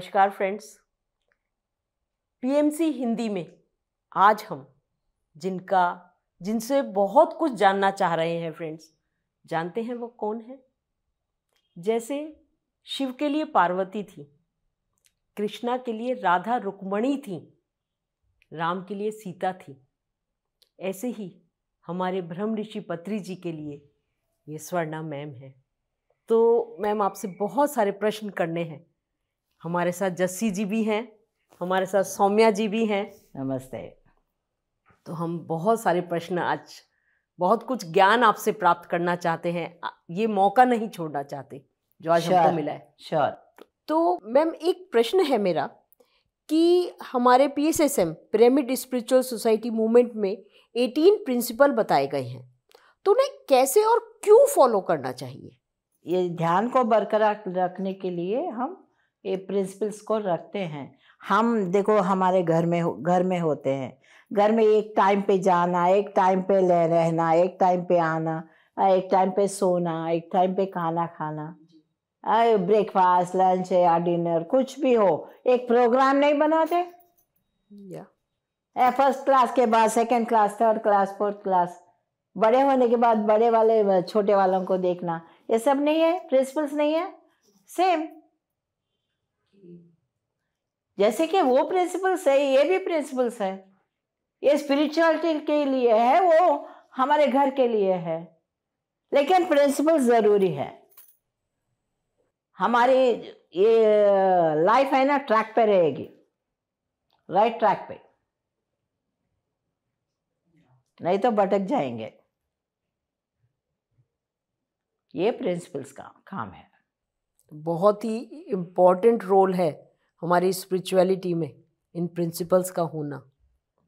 नमस्कार friends PMC Hindi में आज हम जिनका जिनसे बहुत कुछ जानना चाह रहे हैं फ्रेंड्स जानते हैं वो कौन है जैसे शिव के लिए पार्वती थी कृष्णा के लिए राधा रुक्मणी थी राम के लिए सीता थी ऐसे ही हमारे ब्रह्म ऋषि पत्री जी के लिए ये स्वर्णा मैम है तो मैम आपसे बहुत सारे प्रश्न करने हैं हमारे साथ जस्सी जी भी हैं हमारे साथ सौम्या जी भी हैं नमस्ते तो हम बहुत सारे प्रश्न आज बहुत कुछ ज्ञान आपसे प्राप्त करना चाहते हैं ये मौका नहीं छोड़ना चाहते जो आज sure, हमको मिला है श्योर sure. तो मैम एक प्रश्न है मेरा कि हमारे P S S M pyramid spiritual society movement में एटीन प्रिंसिपल बताए गए हैं तो उन्हें कैसे और क्यों फॉलो करना चाहिए ये ध्यान को बरकरार रखने के लिए हम ये प्रिंसिपल्स को रखते हैं हम देखो हमारे घर में घर में होते हैं घर में एक टाइम पे जाना एक टाइम पे ले रहना एक टाइम पे आना एक टाइम पे सोना एक टाइम पे खाना खाना ब्रेकफास्ट लंच या डिनर कुछ भी हो एक प्रोग्राम नहीं बनाते या फर्स्ट क्लास के बाद second class third class fourth class बड़े होने के बाद बड़े वाले छोटे वालों को देखना ये सब नहीं है प्रिंसिपल्स नहीं है सेम जैसे कि वो प्रिंसिपल्स है ये भी प्रिंसिपल्स है ये स्पिरिचुअलिटी के लिए है वो हमारे घर के लिए है लेकिन प्रिंसिपल ज़रूरी है हमारी ये लाइफ है ना ट्रैक पे रहेगी राइट ट्रैक पे नहीं तो भटक जाएंगे ये प्रिंसिपल्स का काम है बहुत ही इम्पोर्टेंट रोल है हमारी स्पिरिचुअलिटी में इन प्रिंसिपल्स का होना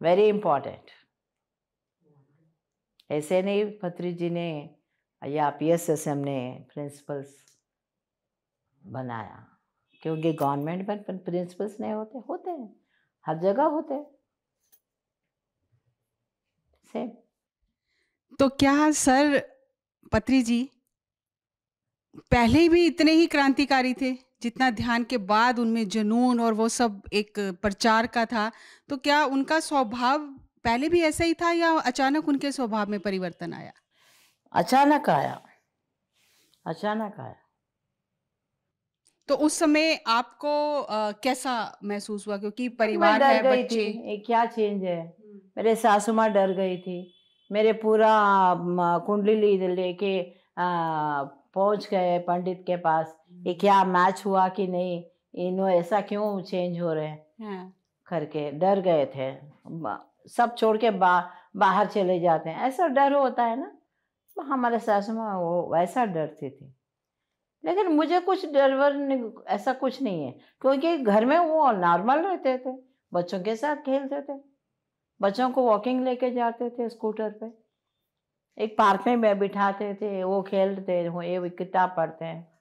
वेरी इम्पॉर्टेंट ऐसे नहीं पत्री जी ने या पी एस एस एम ने प्रिंसिपल्स बनाया क्योंकि गवर्नमेंट में प्रिंसिपल्स नहीं होते होते हैं हर जगह होते हैं सेम तो क्या सर पत्री जी पहले भी इतने ही क्रांतिकारी थे जितना ध्यान के बाद उनमें जुनून और वो सब एक प्रचार का था तो क्या उनका स्वभाव पहले भी ऐसा ही था या अचानक उनके स्वभाव में परिवर्तन आया अचानक आया अचानक आया तो उस समय आपको आ, कैसा महसूस हुआ क्योंकि परिवार गई थी एक क्या चेंज है हम्म। मेरे सासू माँ डर गई थी मेरे पूरा कुंडली लेके पहुंच गए पंडित के पास ये क्या मैच हुआ कि नहीं इनो ऐसा क्यों चेंज हो रहे हैं हाँ। करके डर गए थे सब छोड़ के बा, बाहर चले जाते हैं ऐसा डर होता है ना तो हमारे सासू में वो वैसा डरती थी लेकिन मुझे कुछ डर वर ऐसा कुछ नहीं है क्योंकि घर में वो नॉर्मल रहते थे बच्चों के साथ खेलते थे बच्चों को वॉकिंग लेके जाते थे स्कूटर पे एक पार्क में बिठाते थे वो खेलते वो ये किताब पढ़ते हैं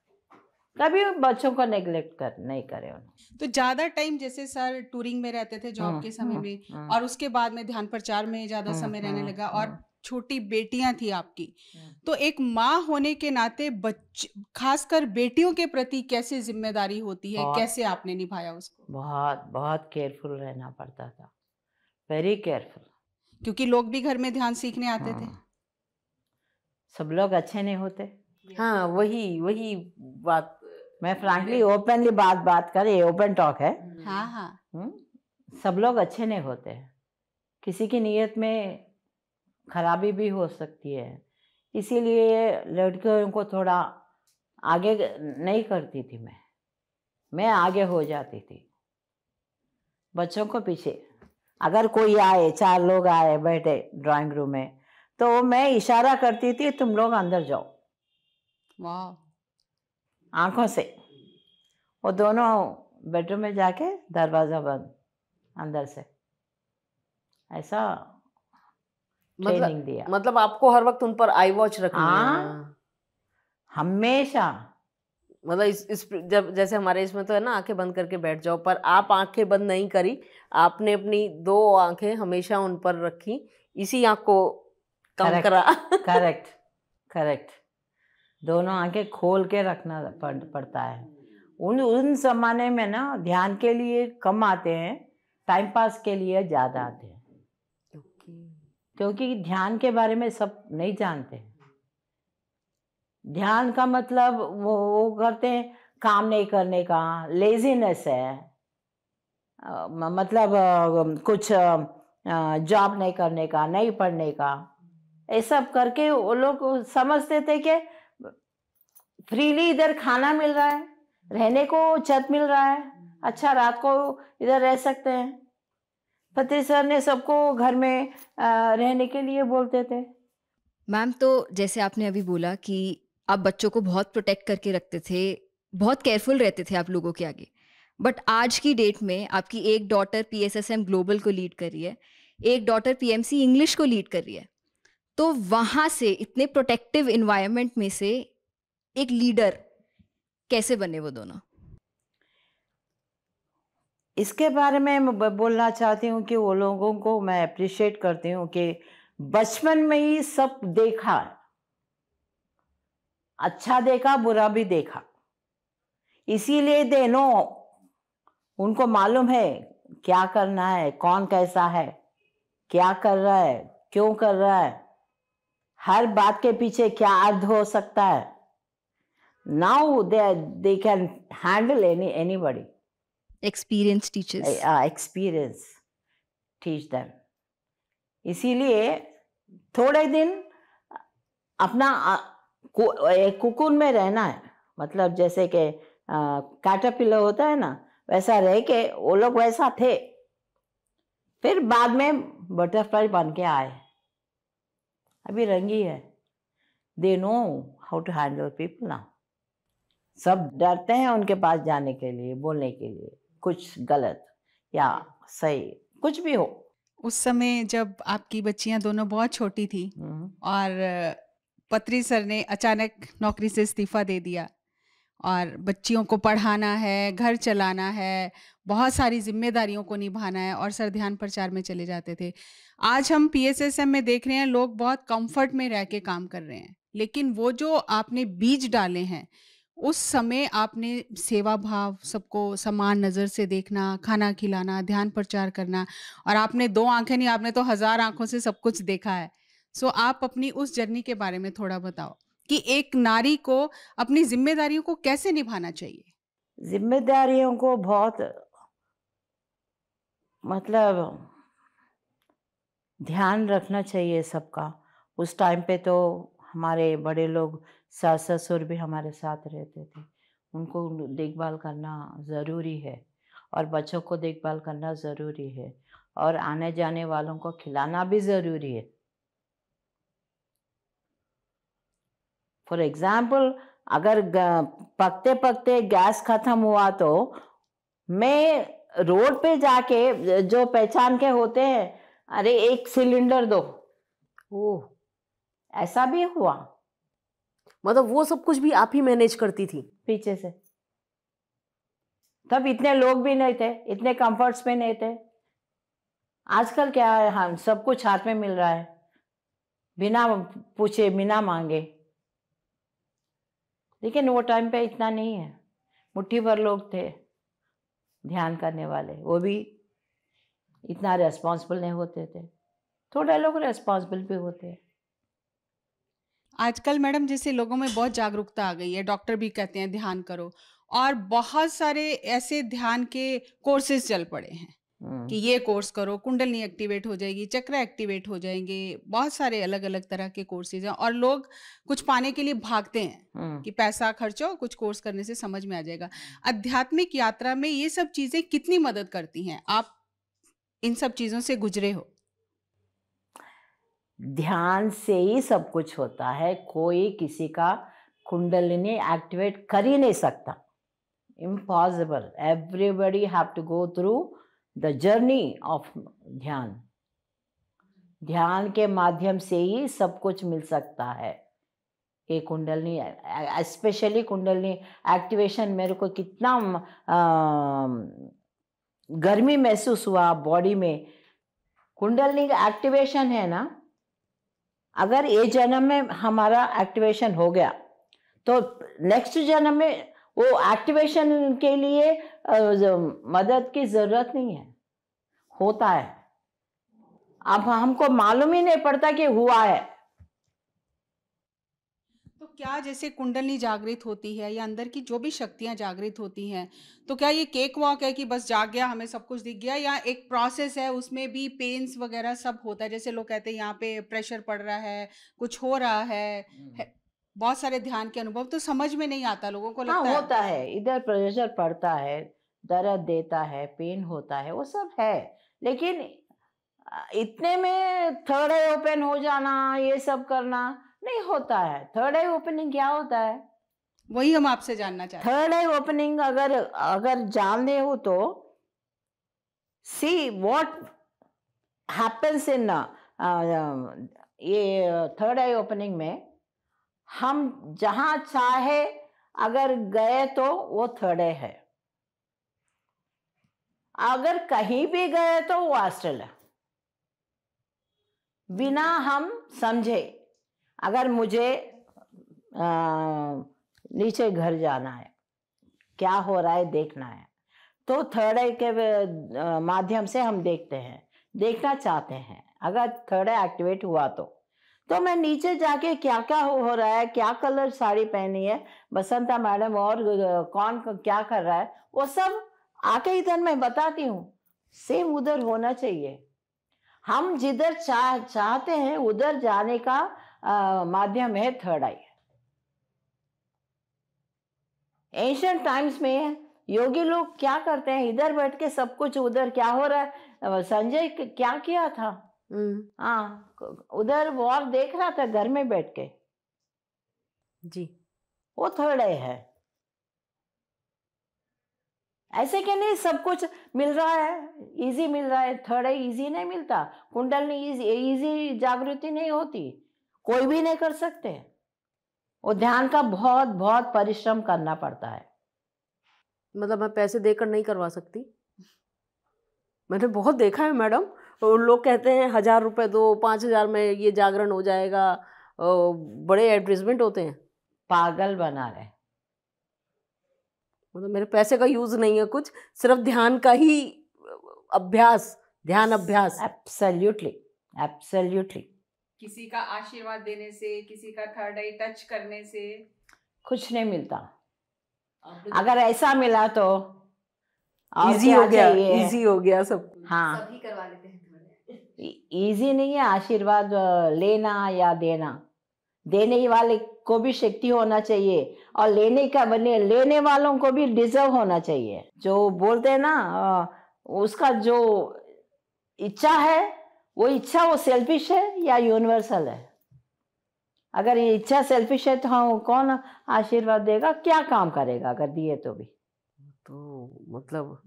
कभी बच्चों को नेग्लेक्ट कर नहीं करे उन्हें तो ज्यादा टाइम जैसे सर टूरिंग में रहते थे जॉब हाँ, के समय हाँ, में हाँ। और उसके बाद में ध्यान प्रचार में ज्यादा समय रहने लगा और छोटी बेटियां थी आपकी तो एक माँ होने के नाते बच्चे खासकर बेटियों के प्रति कैसे जिम्मेदारी होती है कैसे आपने निभाया उसको बहुत बहुत केयरफुल रहना पड़ता था वेरी केयरफुल क्योंकि लोग भी घर में ध्यान सीखने आते थे सब लोग अच्छे नहीं होते हाँ वही वही बात मैं फ्रेंकली ओपनली बात बात कर ये ओपन टॉक है हम्म। हाँ हाँ हम्म। सब लोग अच्छे नहीं होते किसी की नीयत में खराबी भी हो सकती है इसीलिए लड़कियों को थोड़ा आगे नहीं करती थी मैं मैं आगे हो जाती थी बच्चों को पीछे अगर कोई आए चार लोग आए बैठे ड्राइंग रूम में तो मैं इशारा करती थी तुम लोग अंदर जाओ वाह आँखों से वो दोनों बेडरूम में जाके दरवाज़ा बंद अंदर से ऐसा मतलब, ट्रेनिंग दिया मतलब आपको हर वक्त उन पर आई वॉच रखना हाँ हमेशा मतलब इस इस जब जैसे हमारे इसमें तो है ना आंखें बंद करके बैठ जाओ पर आप आंखें बंद नहीं करी आपने अपनी दो आंखें हमेशा उन पर रखी इसी आंख को कम करा करेक्ट करेक्ट दोनों आंखें खोल के रखना पड़ता है उन उन जमाने में ना ध्यान के लिए कम आते हैं टाइम पास के लिए ज़्यादा आते हैं क्योंकि ध्यान के बारे में सब नहीं जानते ध्यान का मतलब वो वो करते हैं काम नहीं करने का लेजीनेस है मतलब कुछ जॉब नहीं करने का नहीं पढ़ने का ये सब करके वो लोग समझते थे कि फ्रीली इधर खाना मिल रहा है रहने को छत मिल रहा है अच्छा रात को इधर रह सकते हैं पत्री सर ने सबको घर में रहने के लिए बोलते थे मैम तो जैसे आपने अभी बोला कि आप बच्चों को बहुत प्रोटेक्ट करके रखते थे बहुत केयरफुल रहते थे आप लोगों के आगे बट आज की डेट में आपकी एक डॉटर पी ग्लोबल को लीड कर रही है एक डॉटर पीएमसी इंग्लिश को लीड कर रही है तो वहाँ से इतने प्रोटेक्टिव इन्वायरमेंट में से एक लीडर कैसे बने वो दोनों इसके बारे में बोलना चाहती हूँ कि वो लोगों को मैं अप्रिशिएट करती हूँ कि बचपन में ही सब देखा अच्छा देखा बुरा भी देखा इसीलिए दे नो उनको मालूम है क्या करना है कौन कैसा है क्या कर रहा है क्यों कर रहा है हर बात के पीछे क्या अर्थ हो सकता है now they are, they can handle any anybody experienced teachers uh, experience teach them इसीलिए थोड़े दिन अपना कुकुन में रहना है मतलब जैसे कि कैटरपिलर होता है ना वैसा रह के वो लोग वैसा थे फिर बाद में बटरफ्लाई बन के आए अभी रंगी है they know how to handle people ना सब डरते हैं उनके पास जाने के लिए बोलने के लिए कुछ गलत या सही कुछ भी हो उस समय जब आपकी बच्चियां दोनों बहुत छोटी थी हम्म। और पत्री सर ने अचानक नौकरी से इस्तीफा दे दिया और बच्चियों को पढ़ाना है घर चलाना है बहुत सारी जिम्मेदारियों को निभाना है और सर ध्यान प्रचार में चले जाते थे आज हम पी में देख रहे हैं लोग बहुत कंफर्ट में रह के काम कर रहे हैं लेकिन वो जो आपने बीज डाले हैं उस समय आपने सेवा भाव सबको समान नजर से देखना खाना खिलाना ध्यान प्रचार करना और आपने दो आंखें नहीं आपने तो हजार आंखों से सब कुछ देखा है सो आप अपनी उस जर्नी के बारे में थोड़ा बताओ कि एक नारी को अपनी जिम्मेदारियों को कैसे निभाना चाहिए जिम्मेदारियों को बहुत मतलब ध्यान रखना चाहिए सबका उस टाइम पे तो हमारे बड़े लोग सास ससुर भी हमारे साथ रहते थे उनको देखभाल करना ज़रूरी है और बच्चों को देखभाल करना ज़रूरी है और आने जाने वालों को खिलाना भी ज़रूरी है फॉर एग्ज़ाम्पल अगर पकते पकते गैस ख़त्म हुआ तो मैं रोड पे जाके जो पहचान के होते हैं अरे एक सिलेंडर दो ओ ऐसा भी हुआ मतलब वो सब कुछ भी आप ही मैनेज करती थी पीछे से तब इतने लोग भी नहीं थे इतने कंफर्ट्स में नहीं थे आजकल क्या है हाँ सब कुछ हाथ में मिल रहा है बिना पूछे बिना मांगे लेकिन वो टाइम पे इतना नहीं है मुट्ठी भर लोग थे ध्यान करने वाले वो भी इतना रेस्पॉन्सिबल नहीं होते थे थोड़े लोग रेस्पॉन्सिबल भी होते हैं आजकल मैडम जैसे लोगों में बहुत जागरूकता आ गई है डॉक्टर भी कहते हैं ध्यान करो और बहुत सारे ऐसे ध्यान के कोर्सेज चल पड़े हैं हम्म। कि ये कोर्स करो कुंडलनी एक्टिवेट हो जाएगी चक्र एक्टिवेट हो जाएंगे बहुत सारे अलग अलग तरह के कोर्सेज हैं और लोग कुछ पाने के लिए भागते हैं हम्म। कि पैसा खर्चो कुछ कोर्स करने से समझ में आ जाएगा आध्यात्मिक यात्रा में ये सब चीजें कितनी मदद करती हैं आप इन सब चीजों से गुजरे हो ध्यान से ही सब कुछ होता है कोई किसी का कुंडलिनी एक्टिवेट कर ही नहीं सकता impossible everybody have to go through the journey of ध्यान ध्यान के माध्यम से ही सब कुछ मिल सकता है ये कुंडलनी स्पेशली कुंडलनी एक्टिवेशन मेरे को कितना गर्मी महसूस हुआ बॉडी में कुंडलनी का एक्टिवेशन है ना अगर ये जन्म में हमारा एक्टिवेशन हो गया तो नेक्स्ट जन्म में वो एक्टिवेशन के लिए मदद की ज़रूरत नहीं है होता है अब हमको मालूम ही नहीं पड़ता कि हुआ है क्या जैसे कुंडली जागृत होती है या अंदर की जो भी शक्तियां जागृत होती हैं तो क्या ये केक वॉक है कि बस जाग गया हमें सब कुछ दिख गया या एक प्रोसेस है उसमें भी पेन्स वगैरह सब होता है जैसे लोग कहते हैं यहाँ पे प्रेशर पड़ रहा है कुछ हो रहा हम्म। है, बहुत सारे ध्यान के अनुभव तो समझ में नहीं आता लोगों को हाँ, लगता हाँ, होता है, है इधर प्रेशर पड़ता है दर्द देता है पेन होता है वो सब है लेकिन इतने में थर्ड आई ओपन हो जाना ये सब करना होता है थर्ड आई ओपनिंग क्या होता है वही हम आपसे जानना चाहते हैं थर्ड आई ओपनिंग अगर अगर जानने हो तो सी वॉट हैपन्स इन ये थर्ड आई ओपनिंग में हम जहाँ चाहे अगर गए तो वो थर्ड आई है अगर कहीं भी गए तो वो हॉस्टल है बिना हम समझे अगर मुझे आ, नीचे घर जाना है क्या हो रहा है देखना है तो थर्ड आई के माध्यम से हम देखते हैं देखना चाहते हैं अगर थर्ड आई एक्टिवेट हुआ तो तो मैं नीचे जाके क्या क्या हो, हो रहा है क्या कलर साड़ी पहनी है बसंता मैडम और कौन क्या कर रहा है वो सब आके इधर मैं बताती हूँ सेम उधर होना चाहिए हम जिधर चाह चाहते हैं उधर जाने का माध्यम है थर्ड आई एंशियंट टाइम्स में योगी लोग क्या करते हैं इधर बैठ के सब कुछ उधर क्या हो रहा है संजय क्या किया था हम्म। हाँ उधर वॉर देख रहा था घर में बैठ के जी वो थर्ड आई है ऐसे के नहीं सब कुछ मिल रहा है इजी मिल रहा है थर्ड आई इजी नहीं मिलता कुंडल नहीं इजी, इजी जागृति नहीं होती कोई भी नहीं कर सकते वो ध्यान का बहुत बहुत परिश्रम करना पड़ता है मतलब मैं पैसे देकर नहीं करवा सकती मैंने बहुत देखा है मैडम लोग कहते हैं हज़ार रुपए दो पाँच हज़ार में ये जागरण हो जाएगा बड़े एडवर्टिजमेंट होते हैं पागल बना रहे मतलब मेरे पैसे का यूज़ नहीं है कुछ सिर्फ ध्यान का ही अभ्यास ध्यान अभ्यास एब्सोल्युटली एब्सोल्युटली किसी का आशीर्वाद देने से किसी का थर्ड आई टच करने से कुछ नहीं मिलता तो अगर ऐसा मिला तो इजी हो गया इजी हो गया सब हाँ सभी करवा लेते हैं इजी e-, नहीं है आशीर्वाद लेना या देना देने वाले को भी शक्ति होना चाहिए और लेने का बने लेने वालों को भी डिजर्व होना चाहिए जो बोलते हैं ना उसका जो इच्छा है वो इच्छा वो सेल्फिश है या यूनिवर्सल है अगर ये इच्छा सेल्फिश है तो हाँ वो कौन आशीर्वाद देगा क्या काम करेगा अगर दिए तो भी तो मतलब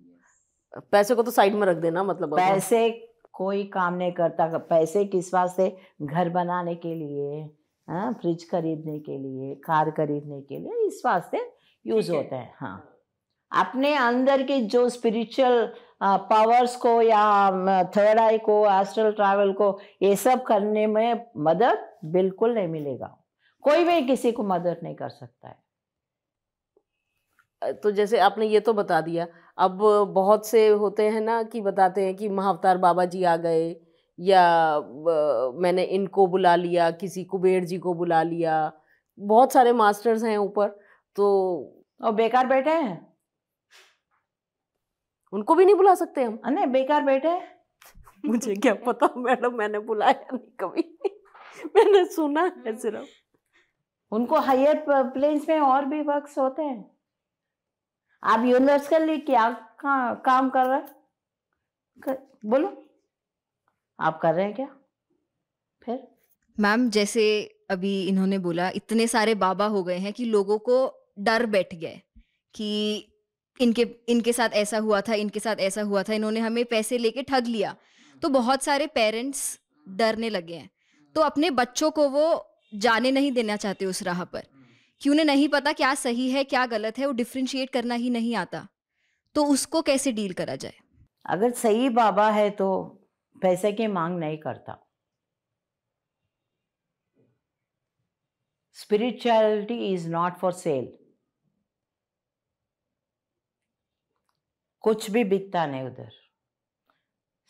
पैसे को तो साइड में रख देना मतलब पैसे कोई काम नहीं करता पैसे किस वास्ते घर बनाने के लिए हाँ फ्रिज खरीदने के लिए कार खरीदने के लिए इस वास्ते यूज होता है हाँ अपने अंदर की जो स्पिरिचुअल पावर्स को या थर्ड आई को एस्ट्रल ट्रैवल को ये सब करने में मदद बिल्कुल नहीं मिलेगा कोई भी किसी को मदद नहीं कर सकता है तो जैसे आपने ये तो बता दिया अब बहुत से होते हैं ना कि बताते हैं कि महावतार बाबा जी आ गए या मैंने इनको बुला लिया किसी कुबेर जी को बुला लिया बहुत सारे मास्टर्स हैं ऊपर तो और बेकार बैठे हैं उनको भी नहीं बुला सकते हम अरे बेकार बैठे मुझे क्या पता मैडम मैंने बुलाया नहीं कभी मैंने सुना है हम्म। सिर्फ उनको हायर प्लेन्स में और भी वर्क होते हैं आप यूनिवर्स के लिए क्या का, काम कर रहे कर, बोलो आप कर रहे हैं क्या फिर मैम जैसे अभी इन्होंने बोला इतने सारे बाबा हो गए हैं कि लोगों को डर बैठ गए कि इनके इनके साथ ऐसा हुआ था इनके साथ ऐसा हुआ था इन्होंने हमें पैसे लेके ठग लिया तो बहुत सारे पेरेंट्स डरने लगे हैं तो अपने बच्चों को वो जाने नहीं देना चाहते उस राह पर कि उन्हें नहीं पता क्या सही है क्या गलत है वो डिफ्रेंशिएट करना ही नहीं आता तो उसको कैसे डील करा जाए अगर सही बाबा है तो पैसे की मांग नहीं करता spirituality is not for sale कुछ भी बिकता नहीं उधर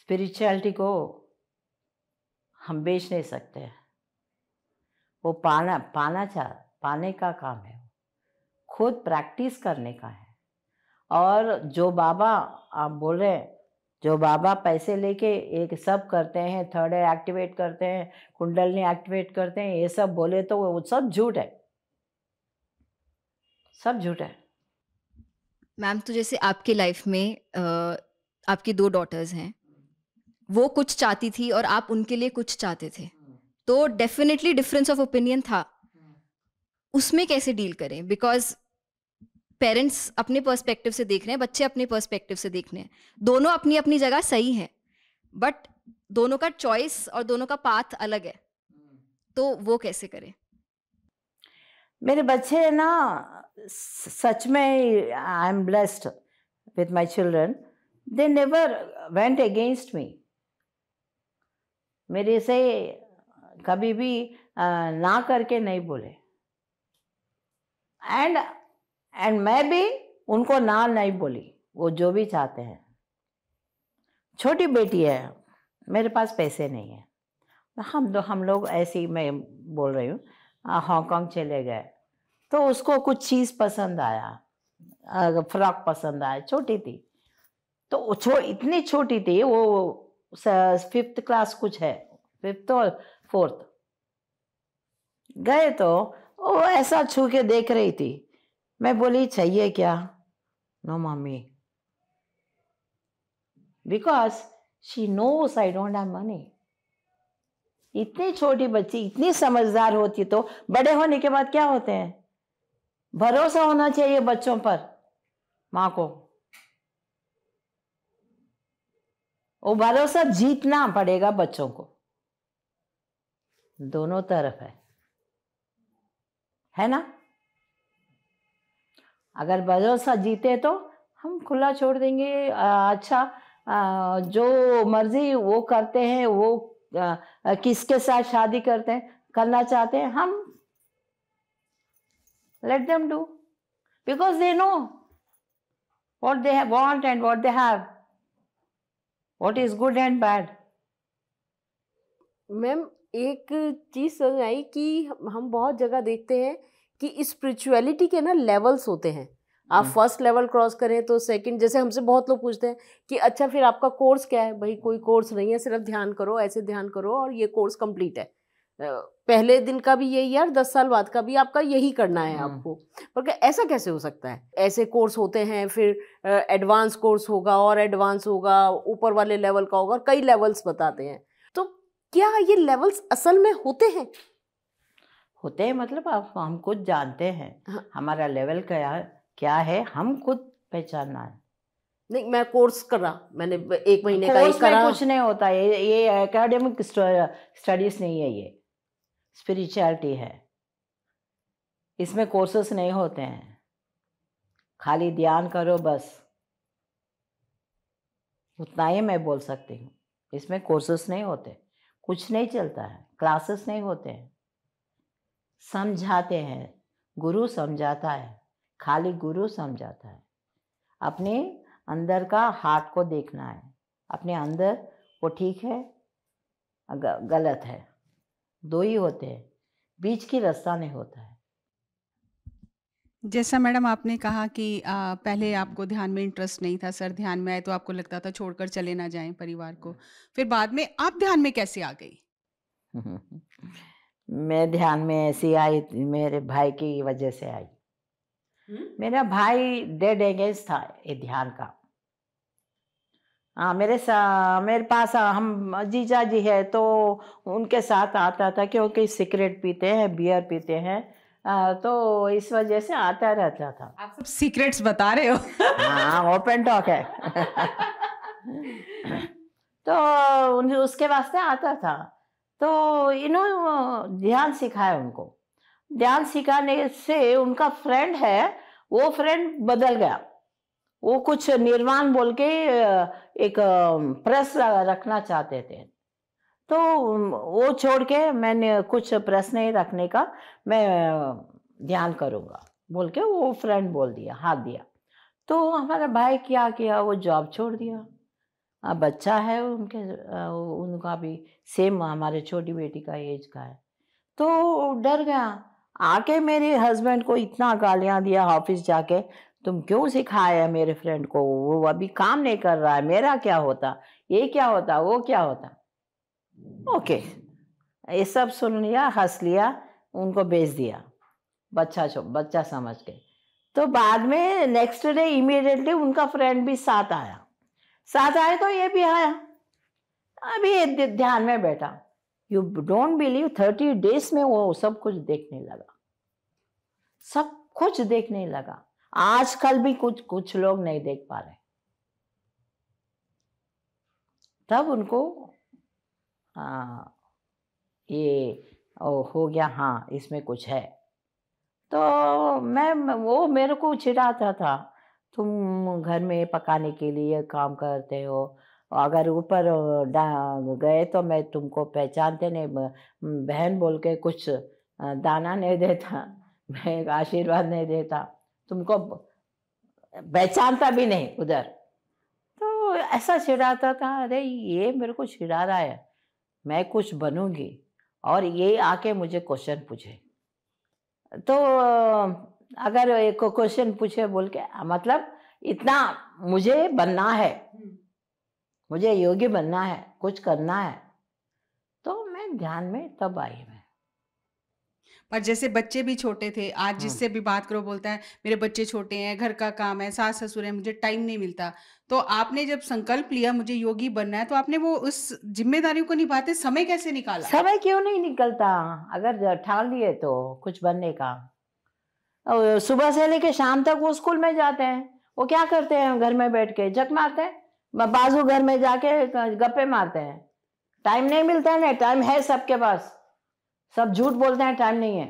स्पिरिचुअलिटी को हम बेच नहीं सकते हैं वो पाना पाना चाह पाने का काम है खुद प्रैक्टिस करने का है और जो बाबा आप बोल रहे हैं जो बाबा पैसे लेके एक सब करते हैं थर्ड आई एक्टिवेट करते हैं कुंडलनी एक्टिवेट करते हैं ये सब बोले तो वो सब झूठ है सब झूठ है मैम तो जैसे आपके लाइफ में अ, आपकी दो डॉटर्स हैं वो कुछ चाहती थी और आप उनके लिए कुछ चाहते थे तो डेफिनेटली डिफरेंस ऑफ ओपिनियन था उसमें कैसे डील करें बिकॉज पेरेंट्स अपने पर्सपेक्टिव से देख रहे हैं बच्चे अपने पर्सपेक्टिव से देख रहे हैं दोनों अपनी अपनी जगह सही है बट दोनों का चॉइस और दोनों का पाथ अलग है तो वो कैसे करें मेरे बच्चे ना सच में I am blessed with my children they never went against me मेरे से कभी भी ना करके नहीं बोले एंड एंड मैं भी उनको ना नहीं बोली वो जो भी चाहते हैं छोटी बेटी है मेरे पास पैसे नहीं है हम दो हम लोग ऐसे ही मैं बोल रही हूँ हांगकांग चले गए तो उसको कुछ चीज़ पसंद आया फ्रॉक पसंद आया छोटी थी तो छो इतनी छोटी थी वो फिफ्थ क्लास कुछ है फिफ्थ और फोर्थ गए तो वो ऐसा छू के देख रही थी मैं बोली चाहिए क्या no mummy because she knows I don't have money इतनी छोटी बच्ची इतनी समझदार होती तो बड़े होने के बाद क्या होते हैं भरोसा होना चाहिए बच्चों पर माँ को वो भरोसा जीतना पड़ेगा बच्चों को दोनों तरफ है है ना अगर भरोसा जीते तो हम खुला छोड़ देंगे अच्छा जो मर्जी वो करते हैं वो किसके साथ शादी करते हैं करना चाहते हैं हम let them do because they know what they have want and what they have what is good and bad ma'am एक चीज समझ आई कि हम बहुत जगह देखते हैं कि स्पिरिचुअलिटी के ना लेवल्स होते हैं आप फर्स्ट लेवल क्रॉस करें तो सेकंड जैसे हमसे बहुत लोग पूछते हैं कि अच्छा फिर आपका कोर्स क्या है भाई कोई कोर्स नहीं है सिर्फ ध्यान करो ऐसे ध्यान करो और ये कोर्स कंप्लीट है पहले दिन का भी यही है दस साल बाद का भी आपका यही करना है हम्म। आपको पर ऐसा कैसे हो सकता है ऐसे कोर्स होते हैं फिर एडवांस कोर्स होगा और एडवांस होगा ऊपर वाले लेवल का होगा कई लेवल्स बताते हैं तो क्या ये लेवल्स असल में होते हैं होते हैं मतलब आप हम खुद जानते हैं हाँ। हमारा लेवल क्या क्या है हम खुद पहचानना है नहीं मैं कोर्स कर रहा मैंने एक महीने का कुछ नहीं होता है ये, ये एकेडमिक स्टडीज नहीं है ये स्पिरिचुअलिटी है इसमें कोर्सेस नहीं होते हैं खाली ध्यान करो बस उतना ही मैं बोल सकती हूँ इसमें कोर्सेस नहीं होते कुछ नहीं चलता है क्लासेस नहीं होते हैं समझाते हैं गुरु समझाता है खाली गुरु समझाता है अपने अंदर का हार्ट को देखना है अपने अंदर वो ठीक है गलत है दो ही होते हैं बीच की रास्ता नहीं होता है जैसा मैडम आपने कहा कि आ, पहले आपको ध्यान में इंटरेस्ट नहीं था सर ध्यान में आए तो आपको लगता था छोड़कर चले ना जाए परिवार को फिर बाद में आप ध्यान में कैसे आ गई मैं ध्यान में ऐसी आई मेरे भाई की वजह से आई मेरा भाई डेड एगेंस्ट था ये ध्यान का हाँ मेरे सा मेरे पास हाँ, हम जीजा जी है तो उनके साथ आता था क्योंकि सिगरेट पीते हैं बियर पीते हैं आ, तो इस वजह से आता रहता था आप सब सीक्रेट्स बता रहे हो हाँ ओपन टॉक है तो उन उसके वास्ते आता था तो इन्होंने ध्यान सिखाया उनको ध्यान सिखाने से उनका फ्रेंड है वो फ्रेंड बदल गया वो कुछ निर्माण बोल के एक प्रेस रखना चाहते थे तो वो छोड़ के मैंने कुछ प्रेस नहीं रखने का मैं ध्यान करूँगा बोल के वो फ्रेंड बोल दिया हाथ दिया तो हमारा भाई क्या किया वो जॉब छोड़ दिया अब बच्चा है उनके उनका भी सेम हमारे छोटी बेटी का एज का है तो डर गया आके मेरे हस्बैंड को इतना गालियाँ दिया ऑफिस जाके तुम क्यों सिखाया मेरे फ्रेंड को वो अभी काम नहीं कर रहा है मेरा क्या होता ये क्या होता वो क्या होता ओके ये सब सुन लिया हंस लिया उनको बेच दिया बच्चा छो बच्चा समझ के तो बाद में नेक्स्ट डे इमीडिएटली उनका फ्रेंड भी साथ आया साथ आए तो ये भी आया अभी ध्यान में बैठा you don't believe thirty days में वो सब कुछ देखने लगा सब कुछ देखने लगा आजकल भी कुछ कुछ लोग नहीं देख पा रहे तब उनको आ, हाँ, ये ओ, हो गया हाँ इसमें कुछ है तो मैं वो मेरे को चिढ़ाता था तुम घर में पकाने के लिए काम करते हो अगर ऊपर गए तो मैं तुमको पहचानते नहीं बहन बोल के कुछ दाना नहीं देता मैं आशीर्वाद नहीं देता तुमको पहचानता भी नहीं उधर तो ऐसा चिढ़ाता था अरे ये मेरे को चिढ़ा रहा है मैं कुछ बनूंगी और ये आके मुझे क्वेश्चन पूछे तो अगर एक क्वेश्चन पूछे बोल के मतलब इतना मुझे बनना है हम्म। मुझे योगी बनना है कुछ करना है तो मैं ध्यान में तब आई पर जैसे बच्चे भी छोटे थे आज हाँ। जिससे भी बात करो बोलता है मेरे बच्चे छोटे हैं घर का काम है सास ससुर है मुझे टाइम नहीं मिलता तो आपने जब संकल्प लिया मुझे योगी बनना है तो आपने वो उस जिम्मेदारियों को निभाते समय कैसे निकाला समय क्यों नहीं निकलता अगर ठान लिए तो कुछ बनने का सुबह से लेके शाम तक वो स्कूल में जाते हैं वो क्या करते हैं घर में बैठ के जक मारते हैं बाजू घर में जाके गप्पे मारते हैं टाइम नहीं मिलता है ना टाइम है सबके पास सब झूठ बोलते हैं टाइम नहीं है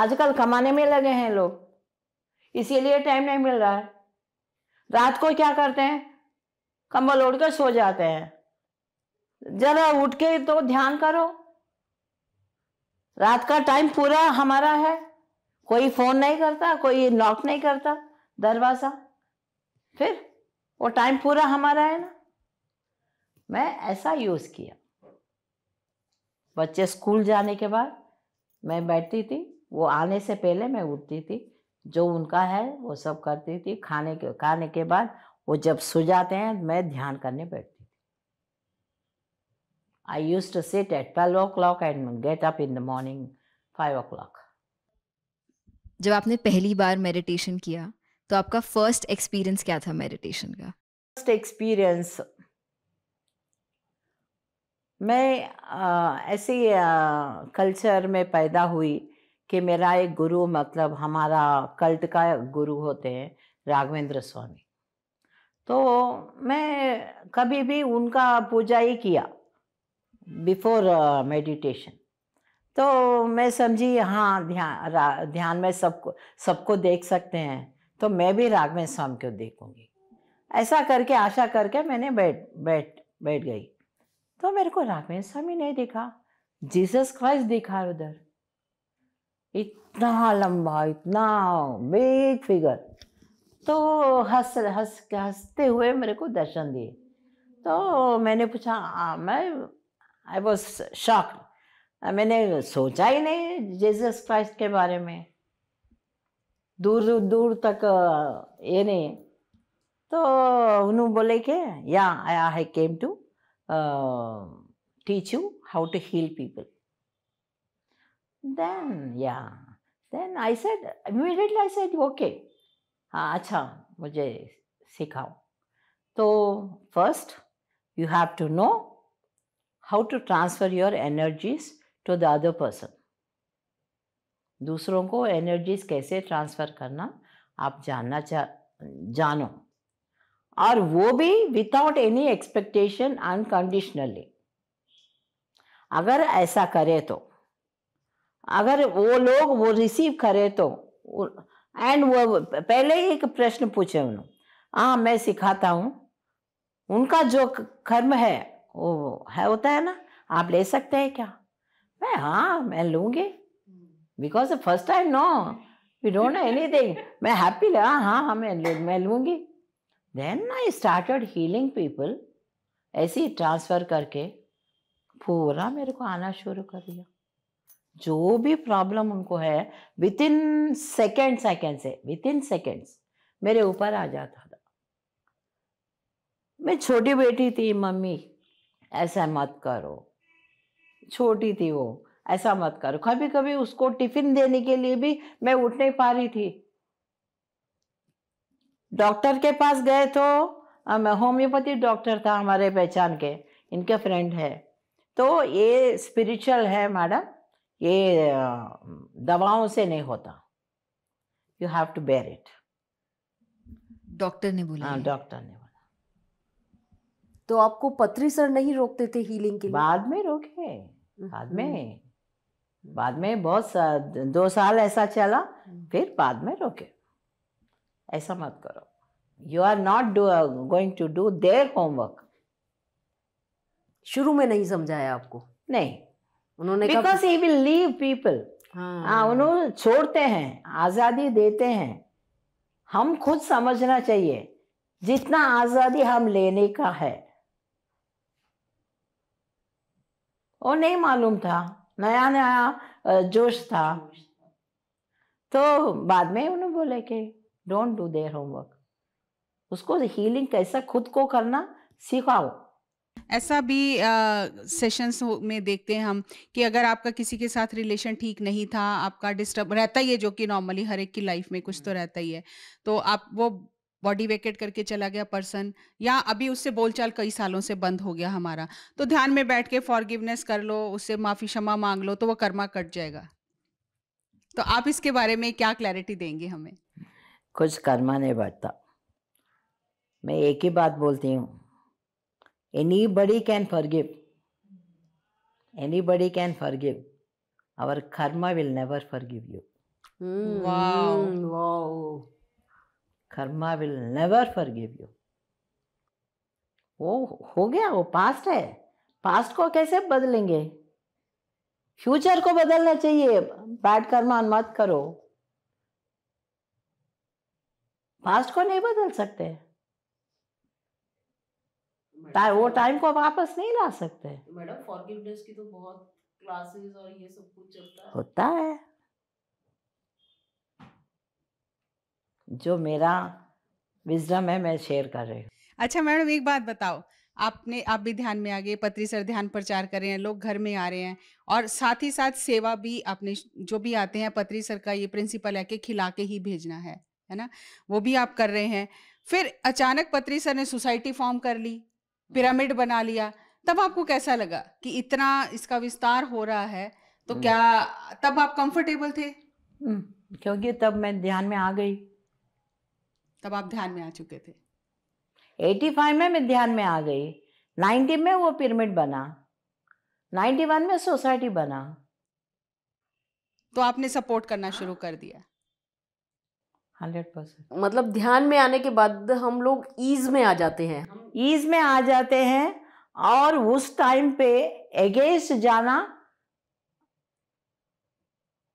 आजकल कमाने में लगे हैं लोग इसीलिए टाइम नहीं मिल रहा है रात को क्या करते हैं कंबल ओढ़ कर सो जाते हैं जरा उठ के तो ध्यान करो रात का टाइम पूरा हमारा है कोई फोन नहीं करता कोई नॉक नहीं करता दरवाजा फिर वो टाइम पूरा हमारा है ना मैं ऐसा यूज किया बच्चे स्कूल जाने के बाद मैं बैठती थी वो आने से पहले मैं उठती थी जो उनका है वो सब करती थी खाने के खाने के बाद वो जब सो जाते हैं मैं ध्यान करने बैठती थी I use to sit at twelve o'clock and get up in the morning five o'clock जब आपने पहली बार मेडिटेशन किया तो आपका फर्स्ट एक्सपीरियंस क्या था मेडिटेशन का फर्स्ट एक्सपीरियंस मैं ऐसे ऐसी कल्चर में पैदा हुई कि मेरा एक गुरु मतलब हमारा कल्ट का गुरु होते हैं राघवेंद्र स्वामी तो मैं कभी भी उनका पूजा ही किया बिफोर मेडिटेशन तो मैं समझी हाँ ध्यान ध्यान में सबको सबको देख सकते हैं तो मैं भी राघवेंद्र स्वामी को देखूंगी ऐसा करके आशा करके मैंने बैठ बैठ बैठ गई तो मेरे को रामेश स्वामी नहीं देखा जीसस क्राइस्ट देखा उधर इतना लंबा इतना बिग फिगर तो हंस हंस हंसते हुए मेरे को दर्शन दिए तो मैंने पूछा मैं आई वॉज शॉक मैंने सोचा ही नहीं जीसस क्राइस्ट के बारे में दूर दूर, दूर तक ये नहीं तो उन्होंने बोले कि या I came to uh, teach you how to heal people. Then, yeah, then I said, immediately I said, okay, हाँ अच्छा मुझे सिखाओ तो first you have to know how to transfer your energies to the other person दूसरों को energies कैसे transfer करना आप जानना चाह जानो और वो भी विदाउट एनी एक्सपेक्टेशन अनकंडीशनली अगर ऐसा करे तो अगर वो लोग वो रिसीव करे तो एंड वो पहले ही एक प्रश्न पूछे उन्होंने हाँ मैं सिखाता हूँ उनका जो कर्म है वो है होता है ना आप ले सकते हैं क्या मैं हाँ मैं लूँगी because first time no we don't know thing मैं हैप्पी हाँ, हाँ हाँ मैं मैं लूँगी then I started healing people ऐसे ही ट्रांसफ़र करके पूरा मेरे को आना शुरू कर दिया जो भी प्रॉब्लम उनको है विद इन सेकेंड सेकेंड से विद इन सेकेंड्स मेरे ऊपर आ जाता था मैं छोटी बेटी थी मम्मी ऐसा मत करो छोटी थी वो ऐसा मत करो कभी कभी उसको टिफिन देने के लिए भी मैं उठ नहीं पा रही थी डॉक्टर के पास गए तो होम्योपैथी डॉक्टर था हमारे पहचान के इनके फ्रेंड है तो ये स्पिरिचुअल है मैडम ये दवाओं से नहीं होता you have to bear it doctor ने बोला हाँ डॉक्टर ने बोला तो आपको पत्री सर नहीं रोकते थे हीलिंग के लिए बाद में रोके हम्म। बाद में बाद में बहुत सा, दो साल ऐसा चला हम्म। फिर बाद में रोके ऐसा मत करो you are not going to do their homework शुरू में नहीं समझाया आपको नहीं उन्होंने because he will leave people हाँ उन्होंने छोड़ते हैं आज़ादी देते हैं हम खुद समझना चाहिए जितना आज़ादी हम लेने का है वो नहीं मालूम था नया नया जोश था तो बाद में उन्होंने बोले कि डोंट डू देयर होमवर्क उसको हीलिंग कैसा खुद को करना सिखाओ ऐसा भी सेशंस uh, में देखते हैं हम कि अगर आपका किसी के साथ रिलेशन ठीक नहीं था आपका डिस्टर्ब रहता ही है जो कि नॉर्मली हर एक की लाइफ में कुछ तो हम्म। रहता ही है तो आप वो बॉडी वेकेट करके चला गया पर्सन या अभी उससे बोलचाल कई सालों से बंद हो गया हमारा तो ध्यान में बैठ के फॉरगिवनेस कर लो उससे माफी क्षमा मांग लो तो वो कर्मा कट जाएगा तो आप इसके बारे में क्या क्लैरिटी देंगे हमें कुछ करना नहीं पड़ता मैं एक ही बात बोलती हूँ anybody can forgive anybody can forgive our karma will never forgive you hmm. Karma will never forgive you वो हो गया वो पास्ट है पास्ट को कैसे बदलेंगे फ्यूचर को बदलना चाहिए बैड कर्मा मत करो पास्ट को नहीं बदल सकते वो टाइम को वापस नहीं ला सकते मैडम फॉरगिवनेस की तो बहुत क्लासेस और ये सब कुछ चलता है होता है जो मेरा विजडम है मैं शेयर कर रही हूँ अच्छा मैडम एक बात बताओ आपने आप भी ध्यान में आ गए पत्री सर ध्यान प्रचार कर रहे हैं लोग घर में आ रहे हैं और साथ ही साथ सेवा भी आपने जो भी आते हैं पत्री सर का ये प्रिंसिपल है कि खिला के ही भेजना है है ना वो भी आप कर रहे हैं फिर अचानक पत्री सर ने सोसाइटी फॉर्म कर ली हम्म। पिरामिड बना लिया तब आपको कैसा लगा कि इतना इसका विस्तार हो रहा है तो हम्म। क्या तब आप कंफर्टेबल थे हम्म, क्योंकि तब मैं ध्यान में आ गई तब आप ध्यान में आ चुके थे 85 में मैं ध्यान में आ गई 90 में वो पिरामिड बना 91 में सोसाइटी बना तो आपने सपोर्ट करना हाँ। शुरू कर दिया 100% मतलब ध्यान में आने के बाद हम लोग ईज में आ जाते हैं ईज में आ जाते हैं और उस टाइम पे अगेंस्ट जाना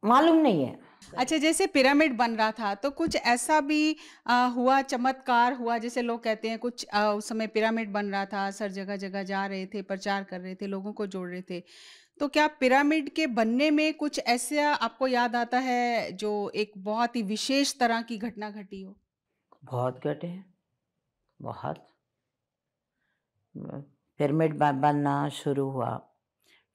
मालूम नहीं है अच्छा जैसे पिरामिड बन रहा था तो कुछ ऐसा भी आ, हुआ चमत्कार हुआ जैसे लोग कहते हैं कुछ आ, उस समय पिरामिड बन रहा था सर जगह जगह जा रहे थे प्रचार कर रहे थे लोगों को जोड़ रहे थे तो क्या पिरामिड के बनने में कुछ ऐसा आपको याद आता है जो एक बहुत ही विशेष तरह की घटना घटी हो बहुत घटे बहुत पिरामिड बनना शुरू हुआ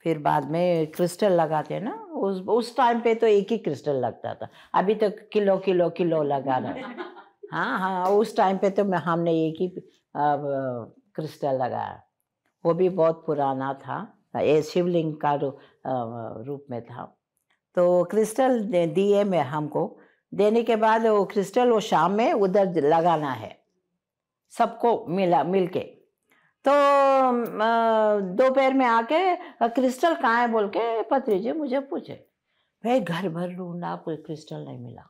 फिर बाद में क्रिस्टल लगाते हैं ना उस उस टाइम पे तो एक ही क्रिस्टल लगता था अभी तो किलो किलो किलो लगा रहा हाँ हाँ उस टाइम पे तो हमने एक ही क्रिस्टल लगाया वो भी बहुत पुराना था ये शिवलिंग का रूप में था तो क्रिस्टल दिए में हमको देने के बाद वो क्रिस्टल वो शाम में उधर लगाना है सबको मिला मिल के तो दोपहर में आके क्रिस्टल कहाँ है बोल के पत्री जी मुझे पूछे भाई घर भर ढूंढा कोई क्रिस्टल नहीं मिला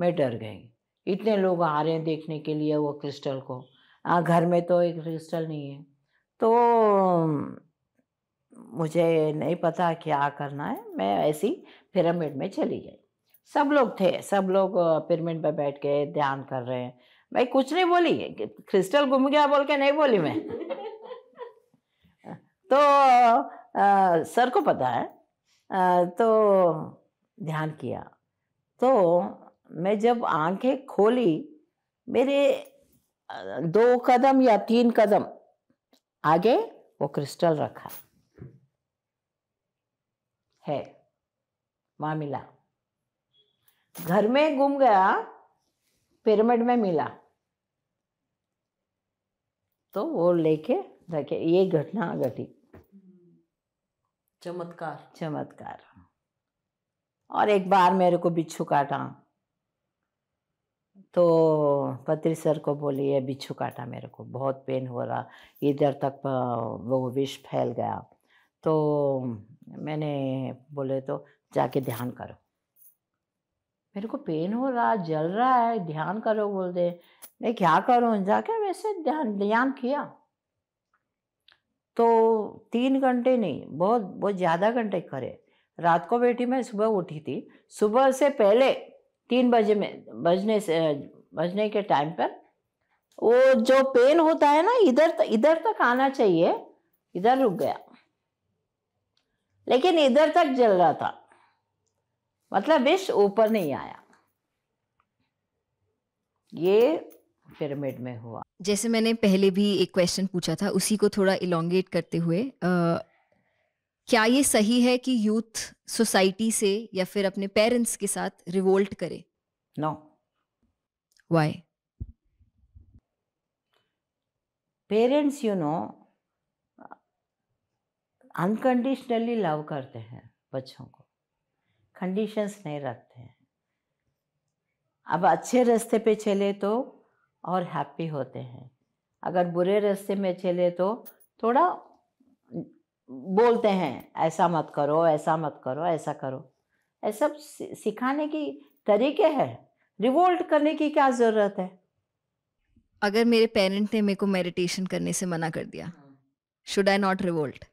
मैं डर गई इतने लोग आ रहे हैं देखने के लिए वो क्रिस्टल को आ, हाँ, घर में तो एक क्रिस्टल नहीं है तो मुझे नहीं पता क्या करना है मैं ऐसी पिरामिड में चली गई सब लोग थे सब लोग पिरामिड पर बैठ के ध्यान कर रहे हैं मैं कुछ नहीं बोली क्रिस्टल घूम गया बोल के नहीं बोली मैं तो आ, सर को पता है आ, तो ध्यान किया तो मैं जब आंखें खोली मेरे दो कदम या तीन कदम आगे वो क्रिस्टल रखा है वहाँ मिला घर में गुम गया पिरामिड में मिला तो वो लेके देखे ये घटना घटी चमत्कार चमत्कार और एक बार मेरे को बिच्छू काटा तो पत्री सर को बोली ये बिच्छू काटा मेरे को बहुत पेन हो रहा इधर तक वो विष फैल गया तो मैंने बोले तो जाके ध्यान करो मेरे को पेन हो रहा जल रहा है ध्यान करो बोल दे मैं क्या करूँ जाके वैसे ध्यान ध्यान किया तो तीन घंटे नहीं बहुत बहुत ज़्यादा घंटे करे रात को बैठी मैं सुबह उठी थी सुबह से पहले तीन बजे में बजने से बजने के टाइम पर वो जो पेन होता है ना इधर इधर तक आना चाहिए इधर रुक गया लेकिन इधर तक जल रहा था मतलब विष ऊपर नहीं आया ये पिरामिड में हुआ जैसे मैंने पहले भी एक क्वेश्चन पूछा था उसी को थोड़ा इलोंगेट करते हुए आ, क्या ये सही है कि यूथ सोसाइटी से या फिर अपने पेरेंट्स के साथ रिवोल्ट करे no why parents you know unconditionally love करते हैं बच्चों को कंडीशंस नहीं रखते हैं अब अच्छे रास्ते पे चले तो और हैप्पी होते हैं अगर बुरे रास्ते में चले तो थोड़ा बोलते हैं ऐसा मत करो ऐसा मत करो ऐसा करो ऐसा सिखाने की तरीके है रिवोल्ट करने की क्या ज़रूरत है अगर मेरे पेरेंट ने मेरे को मेडिटेशन करने से मना कर दिया शुड आई नॉट रिवोल्ट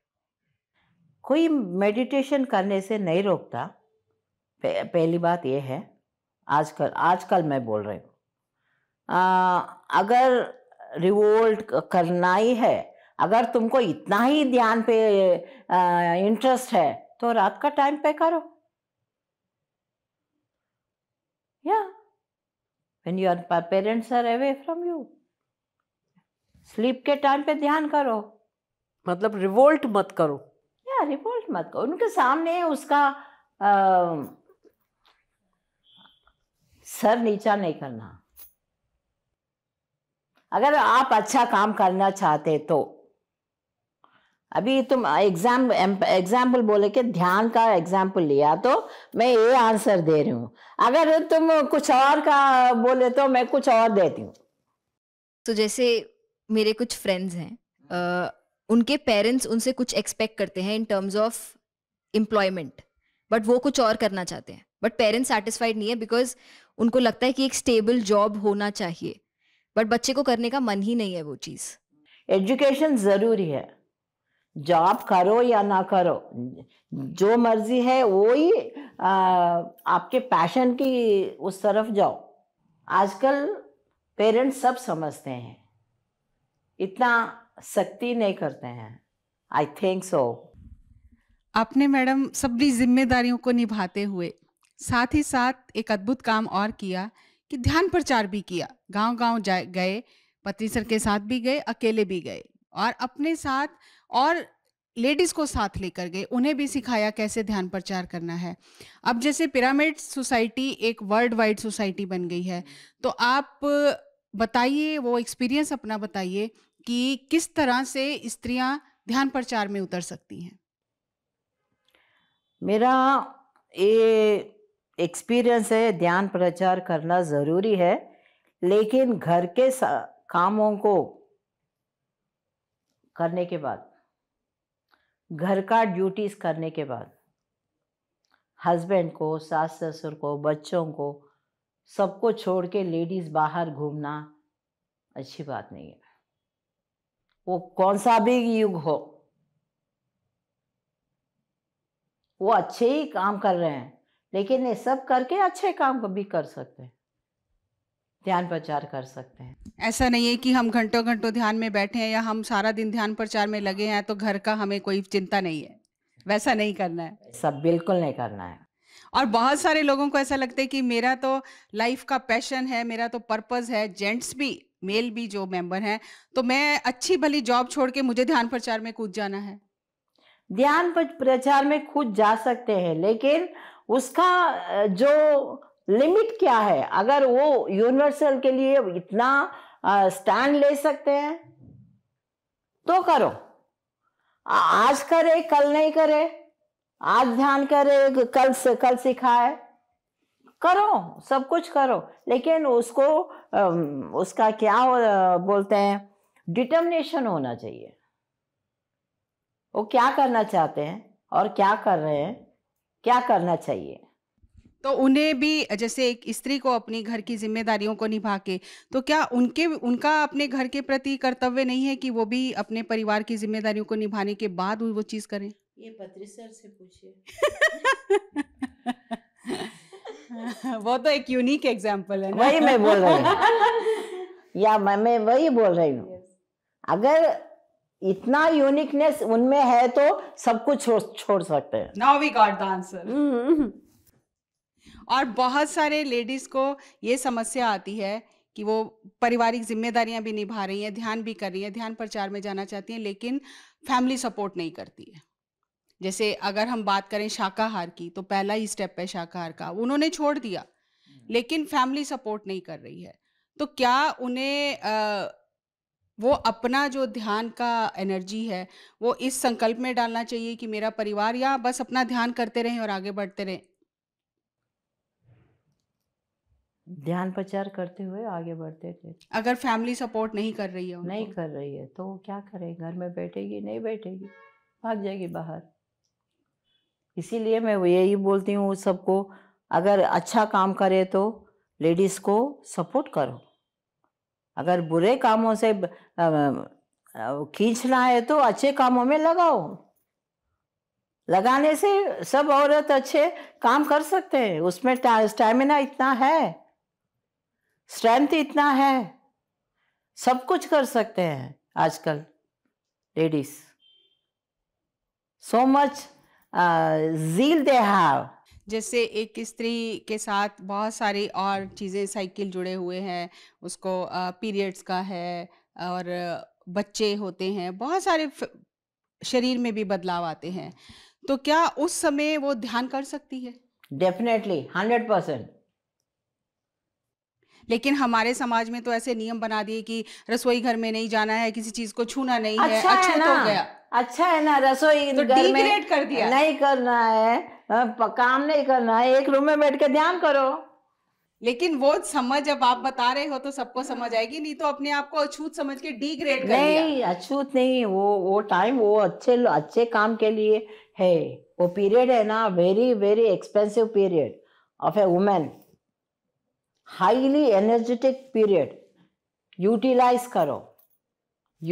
कोई मेडिटेशन करने से नहीं रोकता पहली बात यह है आजकल आजकल मैं बोल रही हूँ अगर रिवोल्ट करना ही है अगर तुमको इतना ही ध्यान पे इंटरेस्ट है तो रात का टाइम पे करो या when your parents are away from you sleep के टाइम पे ध्यान करो मतलब रिवोल्ट मत करो या रिपोर्ट मत करो उनके सामने उसका आ, सर नीचा नहीं करना अगर आप अच्छा काम करना चाहते तो अभी तुम एग्जाम एग्जाम्पल बोले के ध्यान का एग्जाम्पल लिया तो मैं ये आंसर दे रही हूँ अगर तुम कुछ और का बोले तो मैं कुछ और देती हूँ तो जैसे मेरे कुछ फ्रेंड्स हैं उनके पेरेंट्स उनसे कुछ एक्सपेक्ट करते हैं in terms of employment but वो कुछ और करना चाहते हैं बट पेरेंट्स सेटिस्फाइड नहीं है बिकॉज उनको लगता है कि एक स्टेबल जॉब होना चाहिए बट बच्चे को करने का मन ही नहीं है वो चीज़ एजुकेशन ज़रूरी है जॉब करो या ना करो जो मर्जी है वो ही आ, आपके पैशन की उस तरफ जाओ आजकल पेरेंट्स सब समझते हैं इतना सकती नहीं करते हैं आई थिंक सो आपने मैडम सभी जिम्मेदारियों को निभाते हुए साथ ही साथ एक अद्भुत काम और किया कि ध्यान प्रचार भी किया गांव गांव गए पत्री सर के साथ भी गए अकेले भी गए और अपने साथ और लेडीज को साथ लेकर गए उन्हें भी सिखाया कैसे ध्यान प्रचार करना है अब जैसे पिरामिड सोसाइटी एक वर्ल्ड वाइड सोसाइटी बन गई है तो आप बताइए वो एक्सपीरियंस अपना बताइए कि किस तरह से स्त्रियां ध्यान प्रचार में उतर सकती हैं मेरा ये एक्सपीरियंस है ध्यान प्रचार करना ज़रूरी है लेकिन घर के कामों को करने के बाद घर का ड्यूटीज़ करने के बाद हस्बैंड को सास ससुर को बच्चों को सबको छोड़ के लेडीज़ बाहर घूमना अच्छी बात नहीं है वो कौन सा भी युग हो वो अच्छे ही काम कर रहे हैं लेकिन ये सब करके अच्छे काम को भी कर सकते हैं ध्यान प्रचार कर सकते हैं ऐसा नहीं है कि हम घंटों घंटों ध्यान में बैठे हैं या हम सारा दिन ध्यान प्रचार में लगे हैं तो घर का हमें कोई चिंता नहीं है वैसा नहीं करना है सब बिल्कुल नहीं करना है और बहुत सारे लोगों को ऐसा लगता है कि मेरा तो लाइफ का पैशन है मेरा तो पर्पज है जेंट्स भी मेल भी जो मेंबर हैं तो मैं अच्छी भली जॉब छोड़ के मुझे ध्यान प्रचार में कूद जाना है ध्यान प्रचार में खुद जा सकते हैं लेकिन उसका जो लिमिट क्या है अगर वो यूनिवर्सल के लिए इतना स्टैंड ले सकते हैं तो करो आज करे कल नहीं करे आज ध्यान करे कल से कल सिखाए करो सब कुछ करो लेकिन उसको उसका क्या बोलते हैं डिटर्मिनेशन होना चाहिए वो क्या करना चाहते हैं और क्या कर रहे हैं क्या करना चाहिए तो उन्हें भी जैसे एक स्त्री को अपनी घर की जिम्मेदारियों को निभा के तो क्या उनके उनका अपने घर के प्रति कर्तव्य नहीं है कि वो भी अपने परिवार की जिम्मेदारियों को निभाने के बाद वो चीज करें ये पत्री सर से पूछिए वो तो एक यूनिक एग्जाम्पल है वही मैं बोल रही हूँ या मैं मैं वही बोल रही हूँ अगर इतना यूनिकनेस उनमें है तो सब कुछ छोड़ सकते हैं now we got the answer और बहुत सारे लेडीज को ये समस्या आती है कि वो पारिवारिक जिम्मेदारियां भी निभा रही हैं ध्यान भी कर रही हैं ध्यान प्रचार में जाना चाहती हैं लेकिन फैमिली सपोर्ट नहीं करती है जैसे अगर हम बात करें शाकाहार की तो पहला ही स्टेप है शाकाहार का उन्होंने छोड़ दिया हम्म। लेकिन फैमिली सपोर्ट नहीं कर रही है तो क्या उन्हें आ, वो अपना जो ध्यान का एनर्जी है वो इस संकल्प में डालना चाहिए कि मेरा परिवार या बस अपना ध्यान करते रहें और आगे बढ़ते रहें ध्यान प्रचार करते हुए आगे बढ़ते थे अगर फैमिली सपोर्ट नहीं कर रही है नहीं कर रही है तो क्या करे घर में बैठेगी नहीं बैठेगी भाग जाएगी बाहर इसीलिए मैं यही बोलती हूँ सबको अगर अच्छा काम करे तो लेडीज़ को सपोर्ट करो अगर बुरे कामों से खींचना है तो अच्छे कामों में लगाओ लगाने से सब औरत अच्छे काम कर सकते हैं उसमें स्टैमिना इतना है स्ट्रेंथ इतना है सब कुछ कर सकते हैं आजकल ladies so much zeal they have जैसे एक स्त्री के साथ बहुत सारी और चीज़ें साइकिल जुड़े हुए हैं उसको पीरियड्स का है और बच्चे होते हैं बहुत सारे शरीर में भी बदलाव आते हैं तो क्या उस समय वो ध्यान कर सकती है डेफिनेटली हंड्रेड परसेंट लेकिन हमारे समाज में तो ऐसे नियम बना दिए कि रसोई घर में नहीं जाना है किसी चीज को छूना नहीं अच्छा है, अच्छा है ना? तो गया अच्छा है ना रसोई तो घर में कर दिया नहीं करना है काम नहीं करना है एक रूम में बैठ के ध्यान करो लेकिन वो समझ जब आप बता रहे हो तो सबको समझ आएगी नहीं तो अपने आप को अछूत समझ के डिग्रेड कर नहीं अछूत नहीं वो वो टाइम वो अच्छे अच्छे काम के लिए है वो पीरियड है ना very very expensive period of a women highly energetic period utilise करो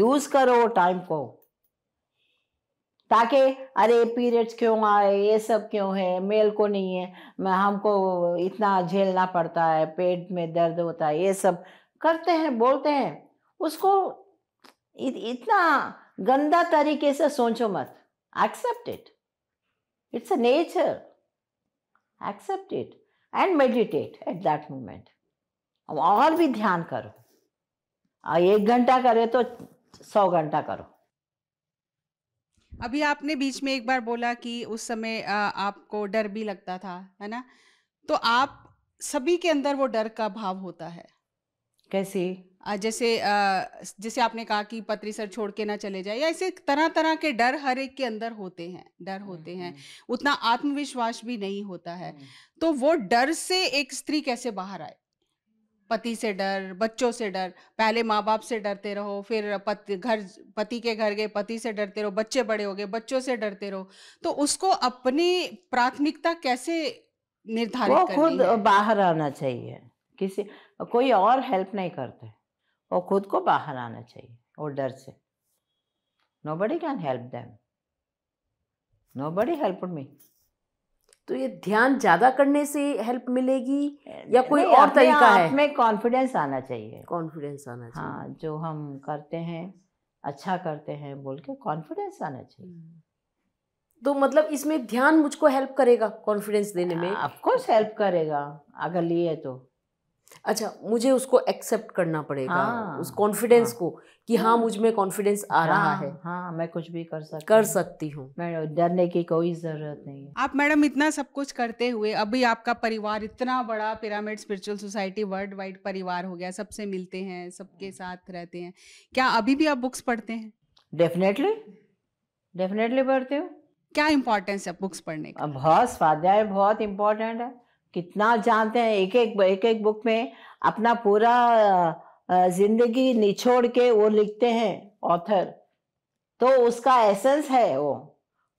यूज करो वो टाइम को ताकि अरे पीरियड्स क्यों आए ये सब क्यों है मेल को नहीं है हमको इतना झेलना पड़ता है पेट में दर्द होता है ये सब करते हैं बोलते हैं उसको इत, इतना गंदा तरीके से सोचो मत accept it it's a nature accept it and meditate at that moment और भी ध्यान करो एक घंटा करे तो सौ घंटा करो अभी आपने बीच में एक बार बोला कि उस समय आपको डर भी लगता था है ना तो आप सभी के अंदर वो डर का भाव होता है कैसे जैसे जैसे आपने कहा कि पत्री सर छोड़ के ना चले जाए या ऐसे तरह तरह के डर हर एक के अंदर होते हैं डर हम्म, होते हैं हम्म। उतना आत्मविश्वास भी नहीं होता है हम्म। तो वो डर से एक स्त्री कैसे बाहर आए पति से डर बच्चों से डर पहले माँ बाप से डरते रहो फिर पति घर पति के घर गए पति से डरते रहो बच्चे बड़े हो गए बच्चों से डरते रहो तो उसको अपनी प्राथमिकता कैसे निर्धारित वो खुद बाहर आना चाहिए किसी कोई और हेल्प नहीं करते वो खुद को बाहर आना चाहिए वो डर से nobody can help them nobody help me तो ये ध्यान ज़्यादा करने से हेल्प मिलेगी या कोई और तरीका है में कॉन्फिडेंस आना चाहिए कॉन्फिडेंस आना चाहिए हाँ जो हम करते हैं अच्छा करते हैं बोल के कॉन्फिडेंस आना चाहिए हम्म। तो मतलब इसमें ध्यान मुझको हेल्प करेगा कॉन्फिडेंस देने में ऑफ कोर्स हेल्प करेगा अगर लिए तो अच्छा मुझे उसको एक्सेप्ट करना पड़ेगा हाँ, उस कॉन्फिडेंस हाँ, को कि हाँ मुझ में कॉन्फिडेंस आ हाँ, रहा है हाँ मैं कुछ भी कर सकती कर सकती हूँ मैडम डरने की कोई जरूरत नहीं आप मैडम इतना सब कुछ करते हुए अभी आपका परिवार इतना बड़ा pyramid spiritual society world wide परिवार हो गया सबसे मिलते हैं सबके साथ रहते हैं क्या अभी भी आप बुक्स पढ़ते हैं डेफिनेटली डेफिनेटली पढ़ते हो क्या इम्पोर्टेंस है बुक्स पढ़ने का बहुत हाँ, स्वाध्याय बहुत इम्पोर्टेंट है कितना जानते हैं एक एक एक एक बुक में अपना पूरा जिंदगी निछोड़ के वो लिखते हैं ऑथर तो उसका एसेंस है वो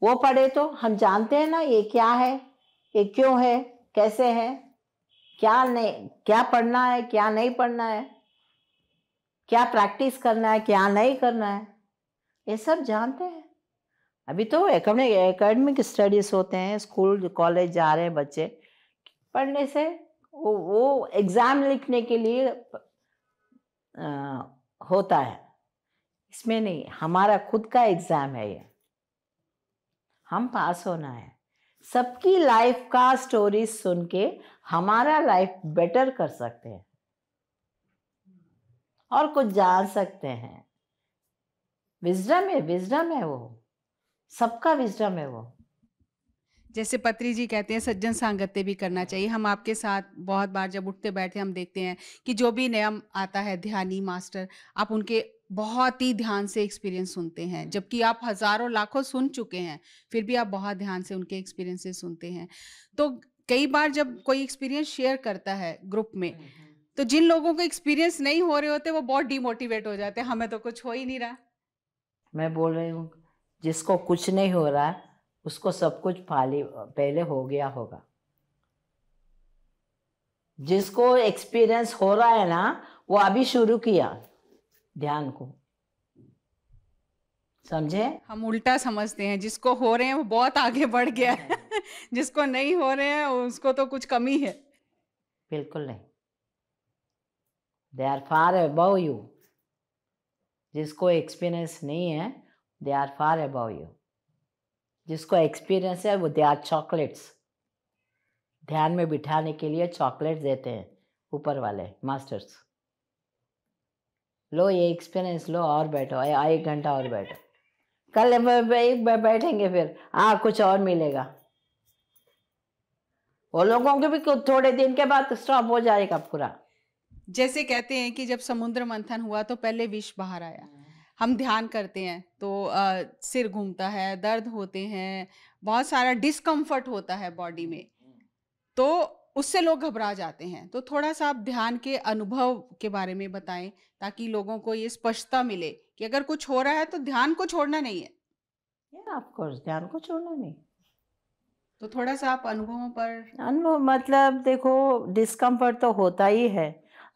वो पढ़े तो हम जानते हैं ना ये क्या है ये क्यों है कैसे है क्या नहीं क्या पढ़ना है क्या नहीं पढ़ना है क्या प्रैक्टिस करना है क्या नहीं करना है ये सब जानते हैं अभी तो एकेडमिक स्टडीज़ होते हैं स्कूल कॉलेज जा रहे हैं बच्चे पढ़ने से वो वो एग्ज़ाम लिखने के लिए आ, होता है इसमें नहीं हमारा खुद का एग्ज़ाम है ये हम पास होना है सबकी लाइफ का स्टोरी सुन के हमारा लाइफ बेटर कर सकते हैं और कुछ जान सकते हैं विजडम है विजडम है वो सबका विजडम है वो जैसे पत्री जी कहते हैं सज्जन सांगत्य भी करना चाहिए हम आपके साथ बहुत बार जब उठते बैठते हम देखते हैं कि जो भी नियम आता है ध्यानी मास्टर आप उनके बहुत ही ध्यान से एक्सपीरियंस सुनते हैं जबकि आप हजारों लाखों सुन चुके हैं फिर भी आप बहुत ध्यान से उनके एक्सपीरियंसेस सुनते हैं तो कई बार जब कोई एक्सपीरियंस शेयर करता है ग्रुप में हम्म, हम्म। तो जिन लोगों को एक्सपीरियंस नहीं हो रहे होते वो बहुत डिमोटिवेट हो जाते हैं हमें तो कुछ हो ही नहीं रहा मैं बोल रही हूँ जिसको कुछ नहीं हो रहा उसको सब कुछ फाली पहले हो गया होगा जिसको एक्सपीरियंस हो रहा है ना वो अभी शुरू किया ध्यान को समझे हम उल्टा समझते हैं जिसको हो रहे हैं वो बहुत आगे बढ़ गया है हाँ। जिसको नहीं हो रहे हैं उसको तो कुछ कमी है बिल्कुल नहीं they are far above you जिसको एक्सपीरियंस नहीं है they are far above you जिसको एक्सपीरियंस है वो दे आर चॉकलेट्स ध्यान में बिठाने के लिए चॉकलेट देते हैं ऊपर वाले मास्टर्स लो ये एक्सपीरियंस लो और बैठो एक घंटा और बैठो कल बैठेंगे फिर हाँ कुछ और मिलेगा वो लोगों के भी थोड़े दिन के बाद स्टॉप हो जाएगा पूरा जैसे कहते हैं कि जब समुद्र मंथन हुआ तो पहले विष बाहर आया हम ध्यान करते हैं तो आ, सिर घूमता है दर्द होते हैं बहुत सारा डिस्कम्फर्ट होता है बॉडी में हम्म। तो उससे लोग घबरा जाते हैं तो थोड़ा सा आप ध्यान के अनुभव के बारे में बताएं ताकि लोगों को ये स्पष्टता मिले कि अगर कुछ हो रहा है तो ध्यान को छोड़ना नहीं है ऑफ ध्यान को छोड़ना नहीं तो थोड़ा सा आप अनुभवों पर अनुभव मतलब देखो डिस्कम्फर्ट तो होता ही है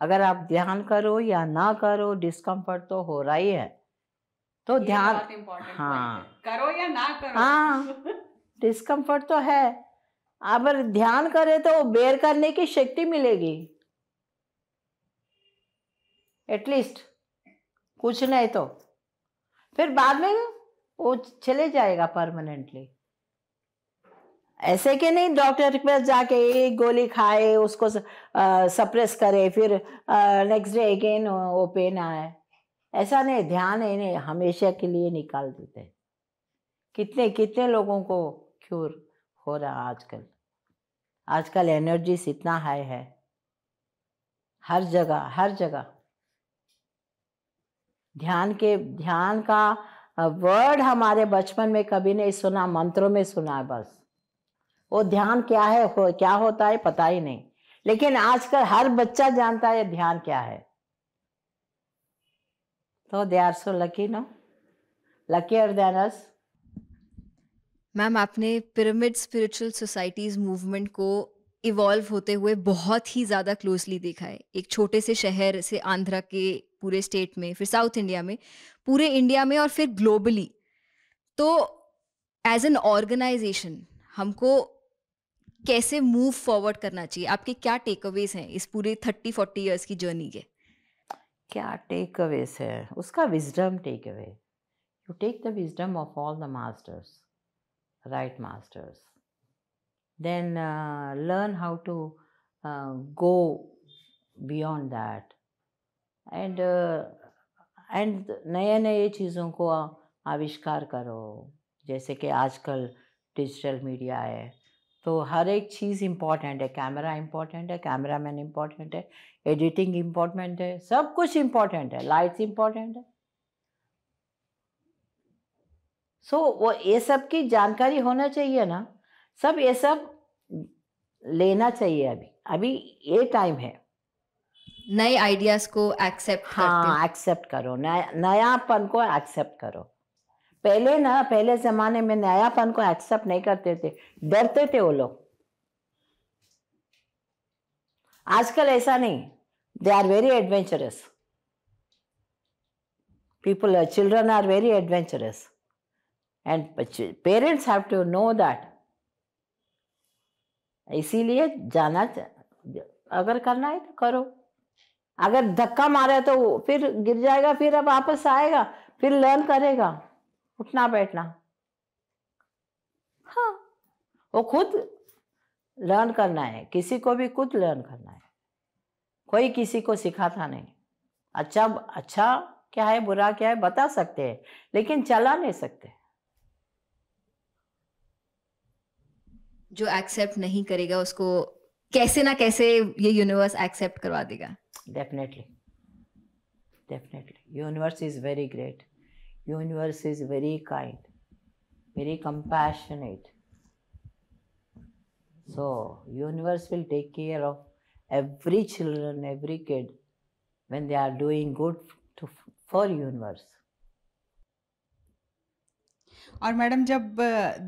अगर आप ध्यान करो या ना करो डिस्कम्फर्ट तो हो रहा ही है तो ध्यान हाँ करो या ना करो हाँ डिस्कम्फर्ट तो है अब ध्यान करे तो बेर करने की शक्ति मिलेगी एटलीस्ट कुछ नहीं तो फिर बाद में वो चले जाएगा परमानेंटली ऐसे के नहीं डॉक्टर के पास जाके एक गोली खाए उसको सप्रेस करे फिर नेक्स्ट डे अगेन वो पेन आए ऐसा नहीं ध्यान इन्हें हमेशा के लिए निकाल देते हैं कितने कितने लोगों को क्योर हो रहा आजकल आजकल एनर्जीस इतना हाई है हर जगह हर जगह ध्यान के ध्यान का वर्ड हमारे बचपन में कभी नहीं सुना मंत्रों में सुना बस वो ध्यान क्या है हो, क्या होता है पता ही नहीं लेकिन आजकल हर बच्चा जानता है ध्यान क्या है So they are so lucky, no? Luckier than us ma'am आपने पिरामिड स्पिरिचुअल सोसाइटीज मूवमेंट को इवॉल्व होते हुए बहुत ही ज़्यादा क्लोजली देखा है एक छोटे से शहर से आंध्र के पूरे स्टेट में फिर साउथ इंडिया में पूरे इंडिया में और फिर ग्लोबली तो एज एन ऑर्गेनाइजेशन हमको कैसे मूव फॉरवर्ड करना चाहिए आपके क्या टेकअवेज हैं इस पूरे थर्टी फोर्टी ईयर्स की जर्नी के क्या टेक अवेज है उसका wisdom takeaway you take the wisdom of all the masters right masters then learn how to go beyond that and and नए नए चीज़ों को आविष्कार करो जैसे कि आजकल डिजिटल मीडिया है तो हर एक चीज़ इम्पॉर्टेंट है कैमरा इम्पॉर्टेंट है कैमरा मैन इम्पॉर्टेंट है एडिटिंग इम्पोर्टेंट है सब कुछ इम्पोर्टेंट है लाइट्स इम्पोर्टेंट है सो so, वो ये सब की जानकारी होना चाहिए ना सब ये सब लेना चाहिए अभी अभी ये टाइम है नए आइडियाज को एक्सेप्ट हाँ एक्सेप्ट करो नयापन को एक्सेप्ट करो पहले ना पहले जमाने में नयापन को एक्सेप्ट नहीं करते थे डरते थे वो लोग आजकल ऐसा नहीं They are very adventurous. People, uh, children are very adventurous. And parents have to know that. इसीलिए जाना अगर करना है तो करो अगर धक्का मारा तो फिर गिर जाएगा फिर अब वापस आएगा फिर लर्न करेगा उठना बैठना हाँ वो खुद लर्न करना है किसी को भी खुद लर्न करना है कोई किसी को सिखाता नहीं अच्छा अच्छा क्या है बुरा क्या है बता सकते हैं लेकिन चला नहीं सकते जो एक्सेप्ट नहीं करेगा उसको कैसे ना कैसे ये यूनिवर्स एक्सेप्ट करवा देगा definitely definitely universe is very great universe is very kind very compassionate so universe will take care of every children, every kid, when they are doing good to, for universe. और madam जब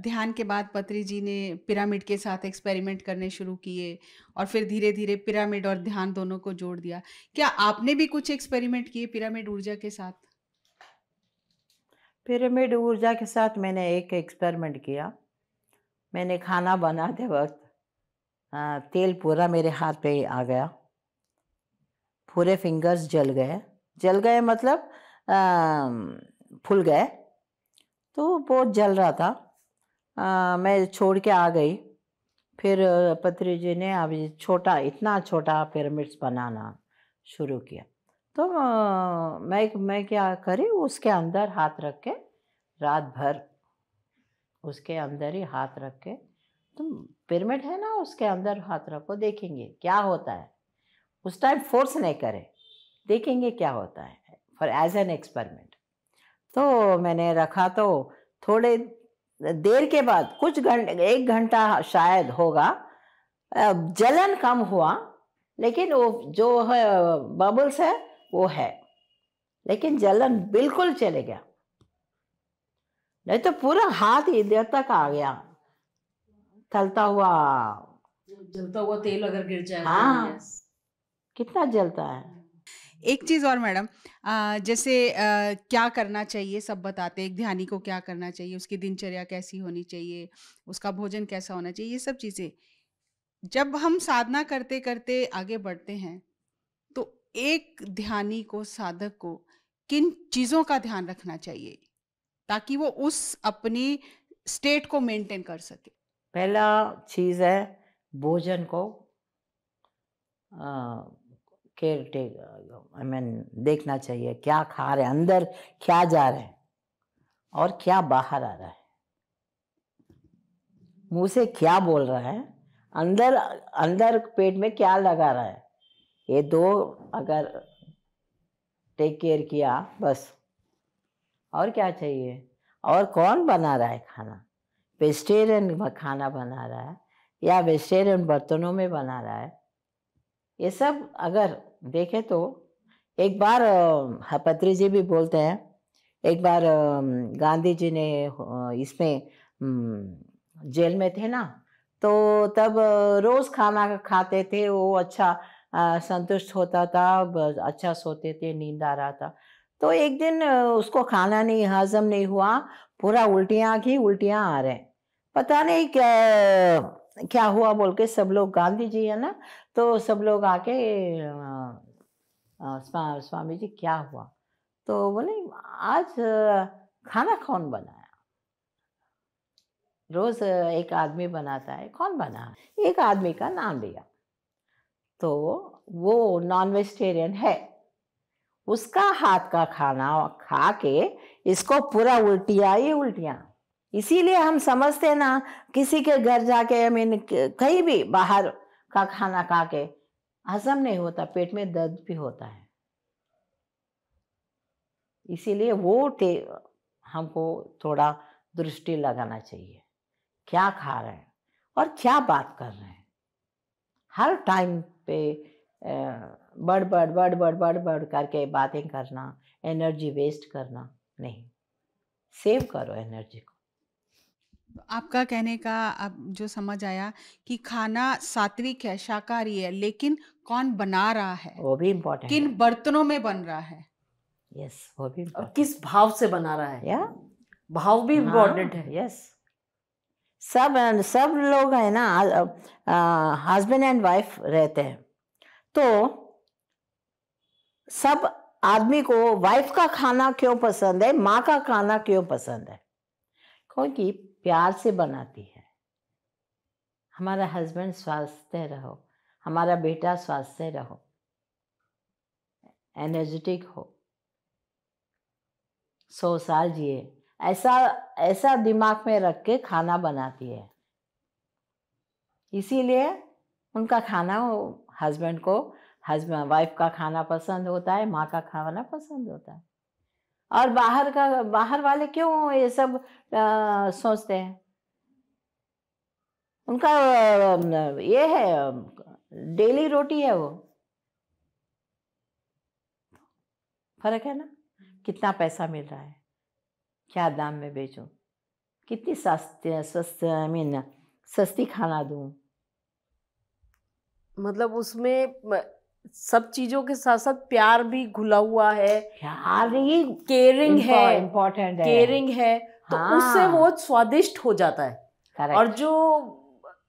ध्यान के बाद पत्री जी ने pyramid के साथ experiment करने शुरू किए और फिर धीरे धीरे पिरामिड और ध्यान दोनों को जोड़ दिया क्या आपने भी कुछ एक्सपेरिमेंट किए पिरामिड ऊर्जा के साथ पिरामिड ऊर्जा के साथ मैंने एक एक्सपेरिमेंट किया मैंने खाना बनाते वक्त तेल पूरा मेरे हाथ पे आ गया पूरे फिंगर्स जल गए जल गए मतलब फूल गए तो बहुत जल रहा था आ, मैं छोड़ के आ गई फिर पत्र जी ने अभी छोटा इतना छोटा पिरामिड्स बनाना शुरू किया तो आ, मैं मैं क्या करी उसके अंदर हाथ रख के रात भर उसके अंदर ही हाथ रख के तुम पिरामिड है ना उसके अंदर हाथ रखो देखेंगे क्या होता है उस टाइम फोर्स नहीं करें देखेंगे क्या होता है फॉर एज एन एक्सपेरिमेंट तो मैंने रखा तो थोड़े देर के बाद कुछ घंटे एक घंटा शायद होगा जलन कम हुआ लेकिन वो जो है बबल्स है वो है लेकिन जलन बिल्कुल चले गया नहीं तो पूरा हाथ इधर तक आ गया तलता हुआ जलता हुआ तेल अगर गिर जाए तो, हाँ कितना जलता है एक चीज और मैडम जैसे आ, क्या करना चाहिए सब बताते एक ध्यानी को क्या करना चाहिए उसकी दिनचर्या कैसी होनी चाहिए उसका भोजन कैसा होना चाहिए ये सब चीजें जब हम साधना करते करते आगे बढ़ते हैं तो एक ध्यानी को साधक को किन चीजों का ध्यान रखना चाहिए ताकि वो उस अपनी स्टेट को मेंटेन कर सके पहला चीज़ है भोजन को केयर टेक आई मीन देखना चाहिए क्या खा रहे हैं अंदर क्या जा रहे हैं और क्या बाहर आ रहा है मुंह से क्या बोल रहा है अंदर अंदर पेट में क्या लगा रहा है ये दो अगर टेक केयर किया बस और क्या चाहिए और कौन बना रहा है खाना वेजिटेरियन खाना बना रहा है या वेजिटेरियन बर्तनों में बना रहा है ये सब अगर देखें तो एक बार हपत्री जी भी बोलते हैं एक बार गांधी जी ने इसमें जेल में थे ना तो तब रोज़ खाना खाते थे वो अच्छा संतुष्ट होता था अच्छा सोते थे नींद आ रहा था तो एक दिन उसको खाना नहीं हजम नहीं हुआ पूरा उल्टियाँ की उल्टियाँ आ रहे हैं पता नहीं क्या क्या हुआ बोल के सब लोग गांधी जी है ना तो सब लोग आके स्वा, स्वामी जी क्या हुआ तो बोले आज खाना कौन बनाया रोज एक आदमी बनाता है कौन बना एक आदमी का नाम लिया तो वो नॉन वेजिटेरियन है उसका हाथ का खाना खा के इसको पूरा उल्टिया ही उल्टिया इसीलिए हम समझते ना किसी के घर जाके आई मीन कहीं भी बाहर का खाना खा के हजम नहीं होता पेट में दर्द भी होता है इसीलिए वो थे हमको थोड़ा दृष्टि लगाना चाहिए क्या खा रहे हैं और क्या बात कर रहे हैं हर टाइम पे आ, बढ़ बढ़ बढ़ बढ़ बढ़ बढ़ करके बातें करना एनर्जी वेस्ट करना नहीं सेव करो एनर्जी को तो आपका कहने का अब जो समझ आया कि खाना सात्विक है शाकाहारी है लेकिन कौन बना रहा है वो भी इम्पोर्टेंट किन बर्तनों में बन रहा है यस वो भी और किस भाव से बना रहा है या भाव भी इम्पोर्टेंट हाँ, है यस सब सब लोग है ना हस्बैंड एंड वाइफ रहते हैं तो सब आदमी को वाइफ का खाना क्यों पसंद है माँ का खाना क्यों पसंद है क्योंकि प्यार से बनाती है हमारा हस्बैंड स्वास्थ्य रहो हमारा बेटा स्वास्थ्य रहो एनर्जेटिक हो सौ साल जिए ऐसा ऐसा दिमाग में रख के खाना बनाती है इसीलिए उनका खाना हस्बैंड को हस्बैंड वाइफ का खाना पसंद होता है माँ का खाना पसंद होता है और बाहर का बाहर वाले क्यों ये सब आ, सोचते हैं उनका ये है डेली रोटी है वो फर्क है ना कितना पैसा मिल रहा है क्या दाम में बेचूं कितनी सस्ती सस्त आई मीन सस्ती खाना दूं मतलब उसमें सब चीजों के साथ साथ प्यार भी घुला हुआ है प्यार ही केयरिंग है इम्पोर्टेंट केयरिंग है तो हाँ। उससे वो स्वादिष्ट हो जाता है Correct. और जो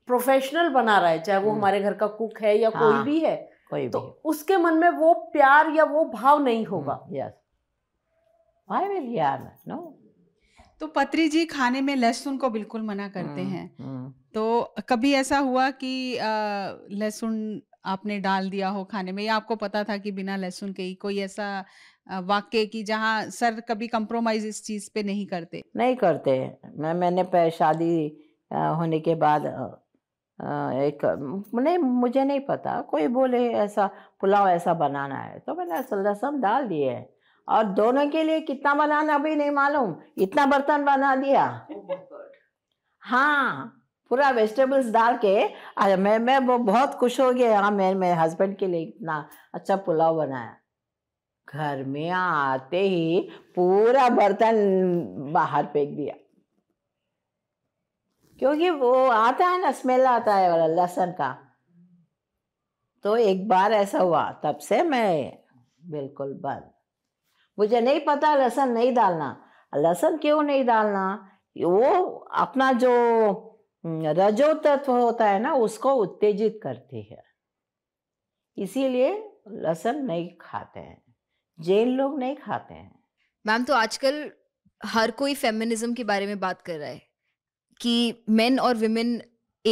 प्रोफेशनल बना रहा है चाहे वो हम्म। हमारे घर का कुक है या हाँ। कोई भी है कोई भी तो भी। उसके मन में वो प्यार या वो भाव नहीं हम्म, होगा यस आई विल यार नो तो पत्री जी खाने में लहसुन को बिल्कुल मना करते हम्म, हैं तो कभी ऐसा हुआ कि लहसुन आपने डाल दिया हो खाने में या आपको पता था कि बिना लहसुन के ही कोई ऐसा वाक्य कि जहाँ सर कभी कंप्रोमाइज इस चीज पे नहीं करते नहीं करते मैं मैंने शादी होने के बाद एक नहीं मुझे नहीं पता कोई बोले ऐसा पुलाव ऐसा बनाना है तो मैंने लहसुन डाल दिए है और दोनों के लिए कितना बनाना भी नहीं मालूम इतना बर्तन बना दिया oh हाँ पूरा वेजिटेबल्स डाल के आया मैं मैं वो बहुत खुश हो गया हाँ मैं मेरे हस्बैंड के लिए इतना अच्छा पुलाव बनाया घर में आते ही पूरा बर्तन बाहर फेंक दिया क्योंकि वो आता है ना स्मेल आता है लहसन का तो एक बार ऐसा हुआ तब से मैं बिल्कुल बंद मुझे नहीं पता लहसन नहीं डालना लहसन क्यों नहीं डालना वो अपना जो हम्म, रजो तत्व होता है ना उसको उत्तेजित करती है इसीलिए लसन नहीं खाते हैं जैन लोग नहीं खाते हैं मैम तो आजकल हर कोई फेमिनिज्म के बारे में बात कर रहा है कि मेन और विमेन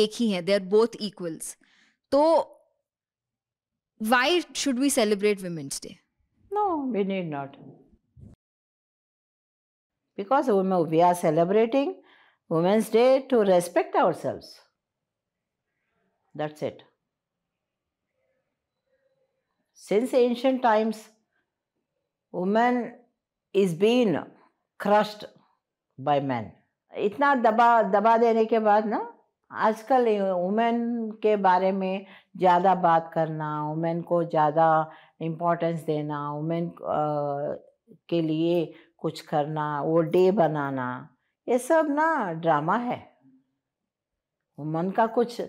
एक ही हैं दे आर बोथ इक्वल्स तो why should we celebrate women's day no we need not because we are celebrating women's day to respect ourselves that's it since ancient times women is been crushed by man इतना दबा दबा देने के बाद ना आजकल women के बारे में ज़्यादा बात करना वुमेन को ज़्यादा इम्पोर्टेंस देना वुमेन के लिए कुछ करना वो डे बनाना ये सब ना ड्रामा है मन का कुछ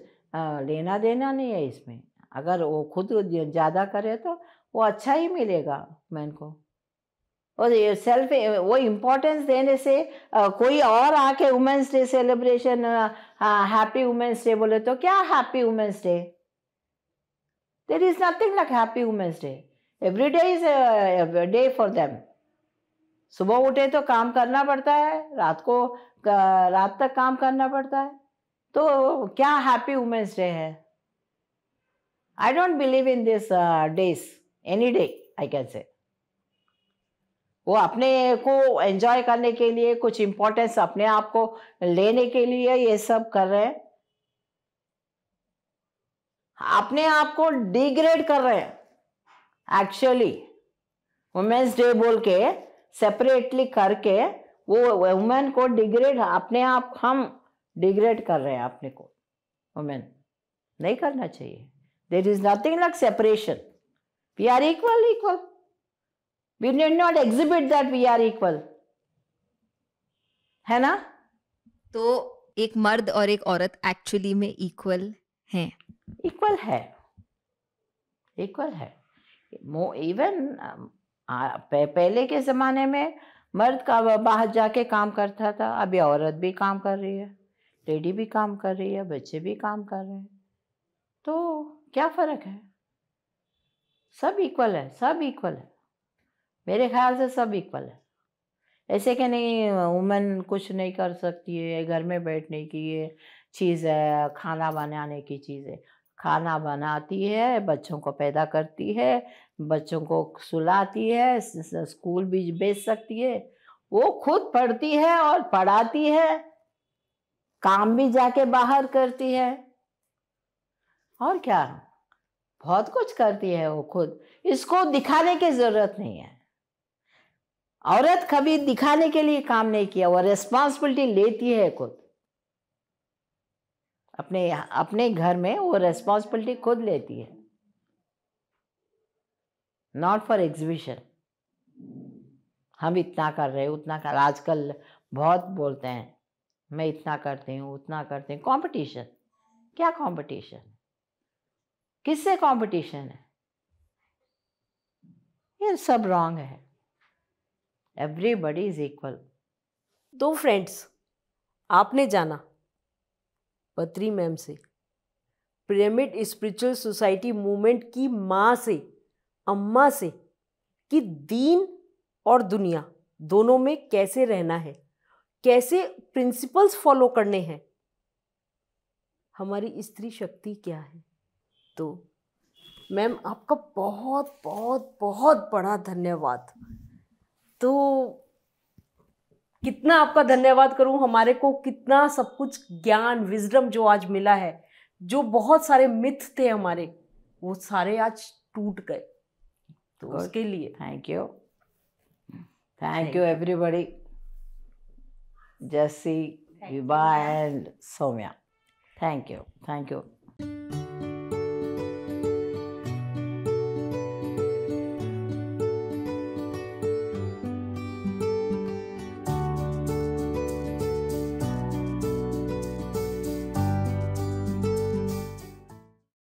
लेना देना नहीं है इसमें अगर वो खुद ज़्यादा करे तो वो अच्छा ही मिलेगा मैन को और ये सेल्फ वो इम्पोर्टेंस देने से कोई और आके women's day celebration happy women's day बोले तो क्या happy women's day there is nothing like happy women's day every day is day for them सुबह उठे तो काम करना पड़ता है रात को रात तक काम करना पड़ता है तो क्या हैप्पी वुमेंस डे है I don't believe in this days any day I can say वो अपने को एंजॉय करने के लिए कुछ इंपॉर्टेंस अपने आप को लेने के लिए ये सब कर रहे हैं अपने आप को डिग्रेड कर रहे हैं एक्चुअली वुमेंस डे बोल के सेपरेटली करके वो वुमेन को डिग्रेड अपने आप हम डिग्रेड कर रहे हैं अपने को वुमेन नहीं करना चाहिए there is nothing like separation we are equal equal we need not exhibit that we are equal है ना तो एक मर्द और एक औरत एक्चुअली में इक्वल है इक्वल है इक्वल है इवन पहले के ज़माने में मर्द का बाहर जाके काम करता था अभी औरत भी काम कर रही है लेडी भी काम कर रही है बच्चे भी काम कर रहे हैं तो क्या फ़र्क है सब इक्वल है सब इक्वल है मेरे ख्याल से सब इक्वल है ऐसे कि नहीं वुमेन कुछ नहीं कर सकती है घर में बैठने की ये चीज़ है खाना बनाने की चीज़ है खाना बनाती है बच्चों को पैदा करती है बच्चों को सुलाती है स्कूल भी बेच सकती है वो खुद पढ़ती है और पढ़ाती है काम भी जाके बाहर करती है और क्या बहुत कुछ करती है वो खुद इसको दिखाने की जरूरत नहीं है औरत कभी दिखाने के लिए काम नहीं किया वो रेस्पॉन्सिबिलिटी लेती है खुद अपने अपने घर में वो रेस्पॉन्सिबिलिटी खुद लेती है नॉट फॉर एग्जीबिशन हम इतना कर रहे उतना कर आजकल बहुत बोलते हैं मैं इतना करती हूँ उतना करती हूँ कॉम्पिटिशन क्या कॉम्पिटिशन किससे कॉम्पिटिशन है ये सब रॉन्ग है एवरीबडी इज इक्वल तो फ्रेंड्स आपने जाना पत्री मैम से पिरामिड स्पिरिचुअल सोसाइटी मूवमेंट की माँ से अम्मा से कि दीन और दुनिया दोनों में कैसे रहना है कैसे प्रिंसिपल्स फॉलो करने हैं हमारी स्त्री शक्ति क्या है तो मैम आपका बहुत बहुत बहुत बड़ा धन्यवाद तो कितना आपका धन्यवाद करूं हमारे को कितना सब कुछ ज्ञान विजडम जो आज मिला है जो बहुत सारे मिथ थे हमारे वो सारे आज टूट गए तो उसके लिए thank you thank you everybody जैसी Vibha and Saumya thank you thank you